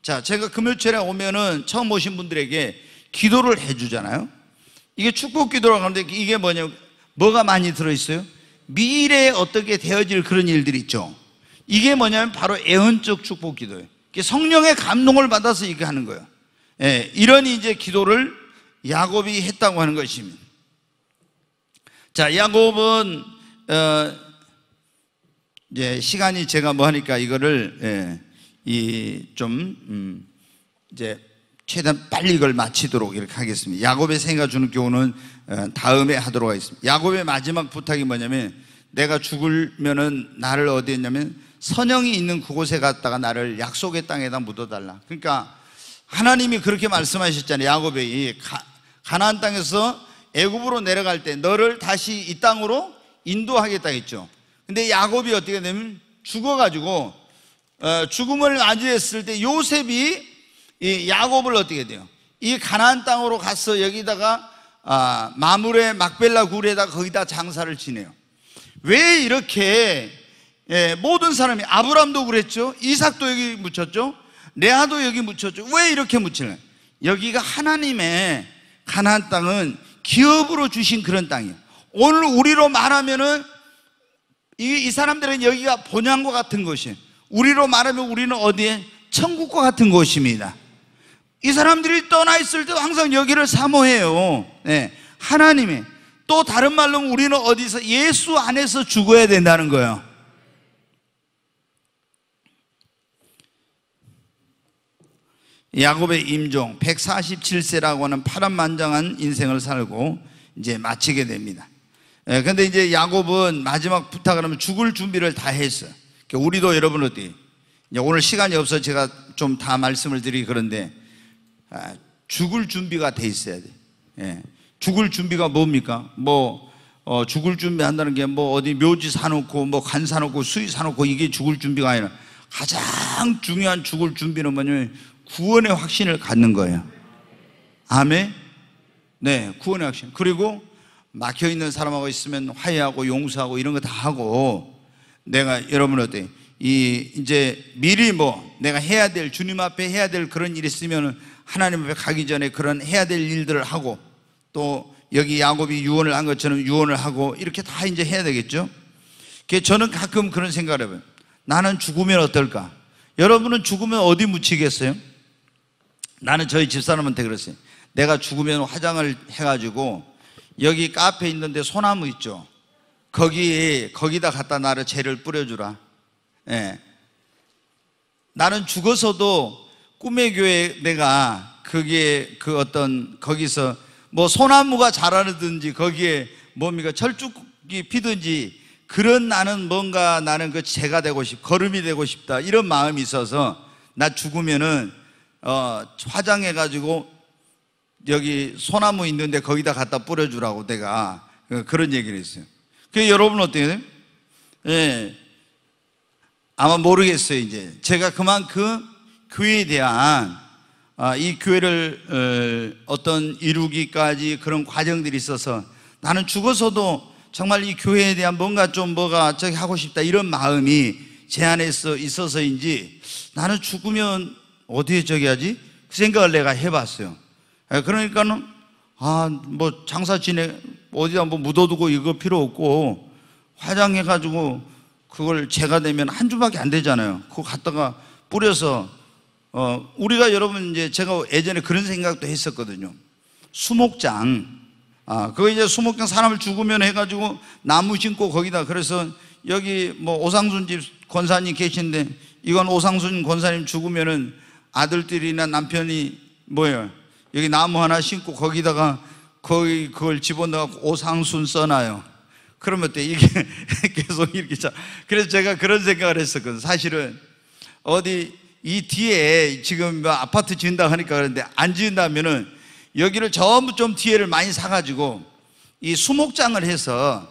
자, 제가 금요철에 오면은 처음 오신 분들에게 기도를 해주잖아요. 이게 축복 기도라고 하는데 이게 뭐냐면 뭐가 많이 들어있어요? 미래에 어떻게 되어질 그런 일들 있죠. 이게 뭐냐면 바로 애언적 축복 기도예요. 성령의 감동을 받아서 이게 하는 거예요. 예, 이런 이제 기도를 야곱이 했다고 하는 것입니다. 자, 야곱은 어, 이제 시간이 제가 뭐 하니까 이거를 예, 이좀 음, 이제 최대한 빨리 이걸 마치도록 이렇게 하겠습니다. 야곱의 생가 주는 교훈은 어, 다음에 하도록 하겠습니다. 야곱의 마지막 부탁이 뭐냐면 내가 죽으면은 나를 어디 했냐면 선영이 있는 그곳에 갔다가 나를 약속의 땅에다 묻어달라. 그러니까 하나님이 그렇게 말씀하셨잖아요. 야곱이 가나안 땅에서 애굽으로 내려갈 때 너를 다시 이 땅으로 인도하겠다 했죠. 근데 야곱이 어떻게 되면 죽어가지고 어, 죽음을 맞이했을 때 요셉이 이 야곱을 어떻게 돼요? 이 가나안 땅으로 가서 여기다가 아, 마물의 막벨라 굴에다 거기다 장사를 지내요. 왜 이렇게 예, 모든 사람이 아브람도 그랬죠. 이삭도 여기 묻혔죠. 레아도 여기 묻혔죠. 왜 이렇게 묻히는? 여기가 하나님의 가나안 땅은 기업으로 주신 그런 땅이에요. 오늘 우리로 말하면은 이, 이 사람들은 여기가 본향과 같은 곳이에요. 우리로 말하면 우리는 어디에? 천국과 같은 곳입니다. 이 사람들이 떠나 있을 때 항상 여기를 사모해요. 네. 하나님의 또 다른 말로 우리는 어디서 예수 안에서 죽어야 된다는 거예요. 야곱의 임종 147세라고 하는 파란만장한 인생을 살고 이제 마치게 됩니다. 그런데 예, 이제 야곱은 마지막 부탁을 하면 죽을 준비를 다 했어. 그러니까 우리도 여러분 어때? 오늘 시간이 없어 제가 좀 다 말씀을 드리기 그런데 아, 죽을 준비가 돼 있어야 돼. 예, 죽을 준비가 뭡니까? 뭐 어, 죽을 준비한다는 게 뭐 어디 묘지 사놓고 뭐간 사놓고 수위 사놓고 이게 죽을 준비가 아니라 가장 중요한 죽을 준비는 뭐냐면 구원의 확신을 갖는 거예요. 아멘? 네, 구원의 확신. 그리고 막혀있는 사람하고 있으면 화해하고 용서하고 이런 거 다 하고 내가 여러분 어때? 이 이제 미리 뭐 내가 해야 될 주님 앞에 해야 될 그런 일 있으면 하나님 앞에 가기 전에 그런 해야 될 일들을 하고 또 여기 야곱이 유언을 한 것처럼 유언을 하고 이렇게 다 이제 해야 되겠죠. 저는 가끔 그런 생각을 해요. 나는 죽으면 어떨까? 여러분은 죽으면 어디 묻히겠어요? 나는 저희 집사람한테 그랬어요. 내가 죽으면 화장을 해가지고 여기 카페 있는데 소나무 있죠. 거기 거기다 갖다 나를 죄를 뿌려주라. 예. 나는 죽어서도 꿈의 교회 내가 그게 그 어떤 거기서 뭐 소나무가 자라든지 거기에 뭡니까 철쭉이 피든지 그런 나는 뭔가 나는 그 죄가 되고 싶, 걸음이 되고 싶다 이런 마음이 있어서 나 죽으면은 어, 화장해가지고 여기 소나무 있는데 거기다 갖다 뿌려주라고 내가 그, 그런 얘기를 했어요. 그 여러분 어떻게 돼요? 예. 아마 모르겠어요, 이제. 제가 그만큼 그 교회에 대한 아, 이 교회를 어, 어떤 이루기까지 그런 과정들이 있어서 나는 죽어서도 정말 이 교회에 대한 뭔가 좀 뭐가 저기 하고 싶다 이런 마음이 제 안에서 있어서인지 나는 죽으면 어디에 저기 하지? 그 생각을 내가 해봤어요. 예, 그러니까는 아뭐 장사 지내 어디 한번 묻어두고 이거 필요 없고 화장해가지고 그걸 제가 되면 한 주밖에 안 되잖아요. 그거 갖다가 뿌려서 어 우리가 여러분 이제 제가 예전에 그런 생각도 했었거든요. 수목장 아 그거 이제 수목장 사람을 죽으면 해가지고 나무 심고 거기다 그래서 여기 뭐 오상순 집 권사님 계신데 이건 오상순 권사님 죽으면은 아들들이나 남편이 뭐예요? 여기 나무 하나 심고 거기다가 거기 그걸 집어넣고 오상순 써놔요. 그러면 또 이게 계속 이렇게 자. 그래서 제가 그런 생각을 했었거든. 요 사실은 어디 이 뒤에 지금 뭐 아파트 지은다 하니까 그런데 안 지은다면은 여기를 전부 좀 뒤에를 많이 사가지고 이 수목장을 해서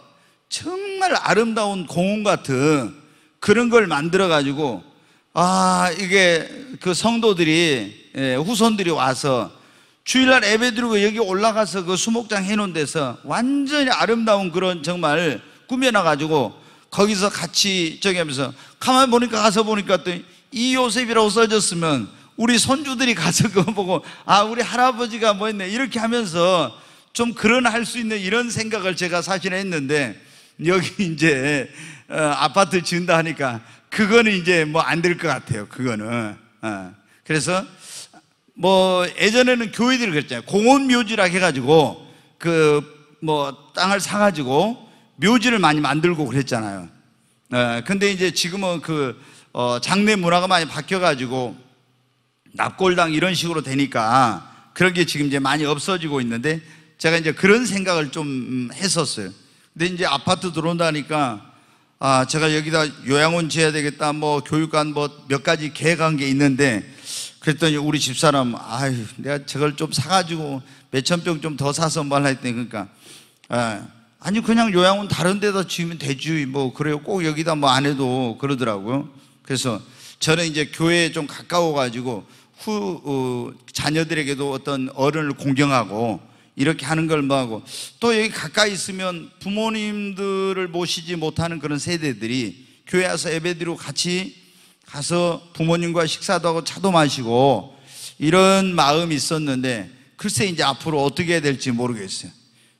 정말 아름다운 공원 같은 그런 걸 만들어가지고 아, 이게 그 성도들이, 예, 후손들이 와서 주일날 예배 드리고 여기 올라가서 그 수목장 해놓은 데서 완전히 아름다운 그런 정말 꾸며놔가지고 거기서 같이 저기 하면서 가만히 보니까 가서 보니까 또 이 요셉이라고 써졌으면 우리 손주들이 가서 그거 보고 아, 우리 할아버지가 뭐 했네 이렇게 하면서 좀 그런 할 수 있는 이런 생각을 제가 사실 했는데 여기 이제 어, 아파트 지은다 하니까 그거는 이제 뭐 안 될 것 같아요. 그거는. 어. 그래서 뭐 예전에는 교회들이 그랬잖아요. 공원 묘지라 해가지고 그 뭐 땅을 사가지고 묘지를 많이 만들고 그랬잖아요. 어, 근데 이제 지금은 그 어, 장례 문화가 많이 바뀌어가지고 납골당 이런 식으로 되니까 그런 게 지금 이제 많이 없어지고 있는데 제가 이제 그런 생각을 좀 음, 했었어요. 근데 이제 아파트 들어온다니까 아, 제가 여기다 요양원 지어야 되겠다, 뭐 교육관 뭐 몇 가지 계획한 게 있는데 그랬더니 우리 집사람, 아휴 내가 저걸 좀 사가지고 몇천 병좀 더 사서 말라 했더니 그러니까, 아, 아니, 그냥 요양원 다른 데다 지으면 되지. 뭐, 그래요. 꼭 여기다 뭐 안 해도 그러더라고요. 그래서 저는 이제 교회에 좀 가까워가지고 후, 어, 자녀들에게도 어떤 어른을 공경하고 이렇게 하는 걸 뭐하고 또 여기 가까이 있으면 부모님들을 모시지 못하는 그런 세대들이 교회 와서 예배드리고 같이 가서 부모님과 식사도 하고 차도 마시고 이런 마음이 있었는데 글쎄 이제 앞으로 어떻게 해야 될지 모르겠어요.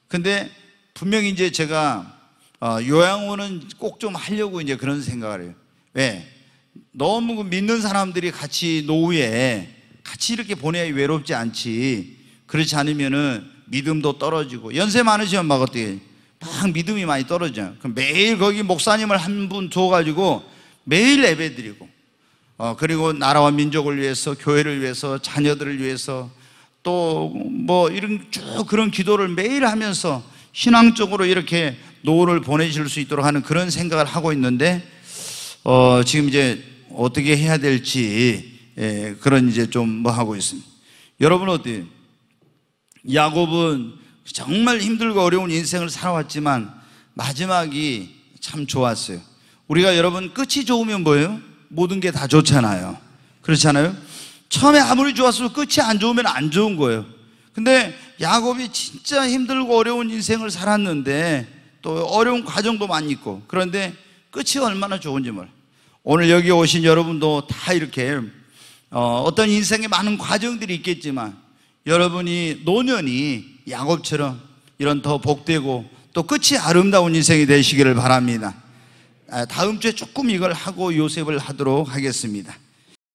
근데 분명히 이제 제가 어, 요양원은 꼭 좀 하려고 이제 그런 생각을 해요. 왜? 너무 그 믿는 사람들이 같이 노후에 같이 이렇게 보내야 외롭지 않지. 그렇지 않으면은 믿음도 떨어지고 연세 많으시면막 어떻게 막 믿음이 많이 떨어져요. 그럼 매일 거기 목사님을 한분 두어가지고 매일 예배 드리고 어, 그리고 나라와 민족을 위해서 교회를 위해서 자녀들을 위해서 또 뭐 이런 쭉 그런 기도를 매일 하면서 신앙적으로 이렇게 노후를 보내실 수 있도록 하는 그런 생각을 하고 있는데 어, 지금 이제 어떻게 해야 될지 예, 그런 이제 좀 뭐 하고 있습니다. 여러분 어때 야곱은 정말 힘들고 어려운 인생을 살아왔지만 마지막이 참 좋았어요. 우리가 여러분 끝이 좋으면 뭐예요? 모든 게 다 좋잖아요. 그렇잖아요? 처음에 아무리 좋았어도 끝이 안 좋으면 안 좋은 거예요. 근데 야곱이 진짜 힘들고 어려운 인생을 살았는데 또 어려운 과정도 많이 있고 그런데 끝이 얼마나 좋은지 몰라 오늘 여기 오신 여러분도 다 이렇게 어, 어떤 인생의 많은 과정들이 있겠지만 여러분이 노년이 야곱처럼 이런 더 복되고 또 끝이 아름다운 인생이 되시기를 바랍니다. 아, 다음 주에 조금 이걸 하고 요셉을 하도록 하겠습니다.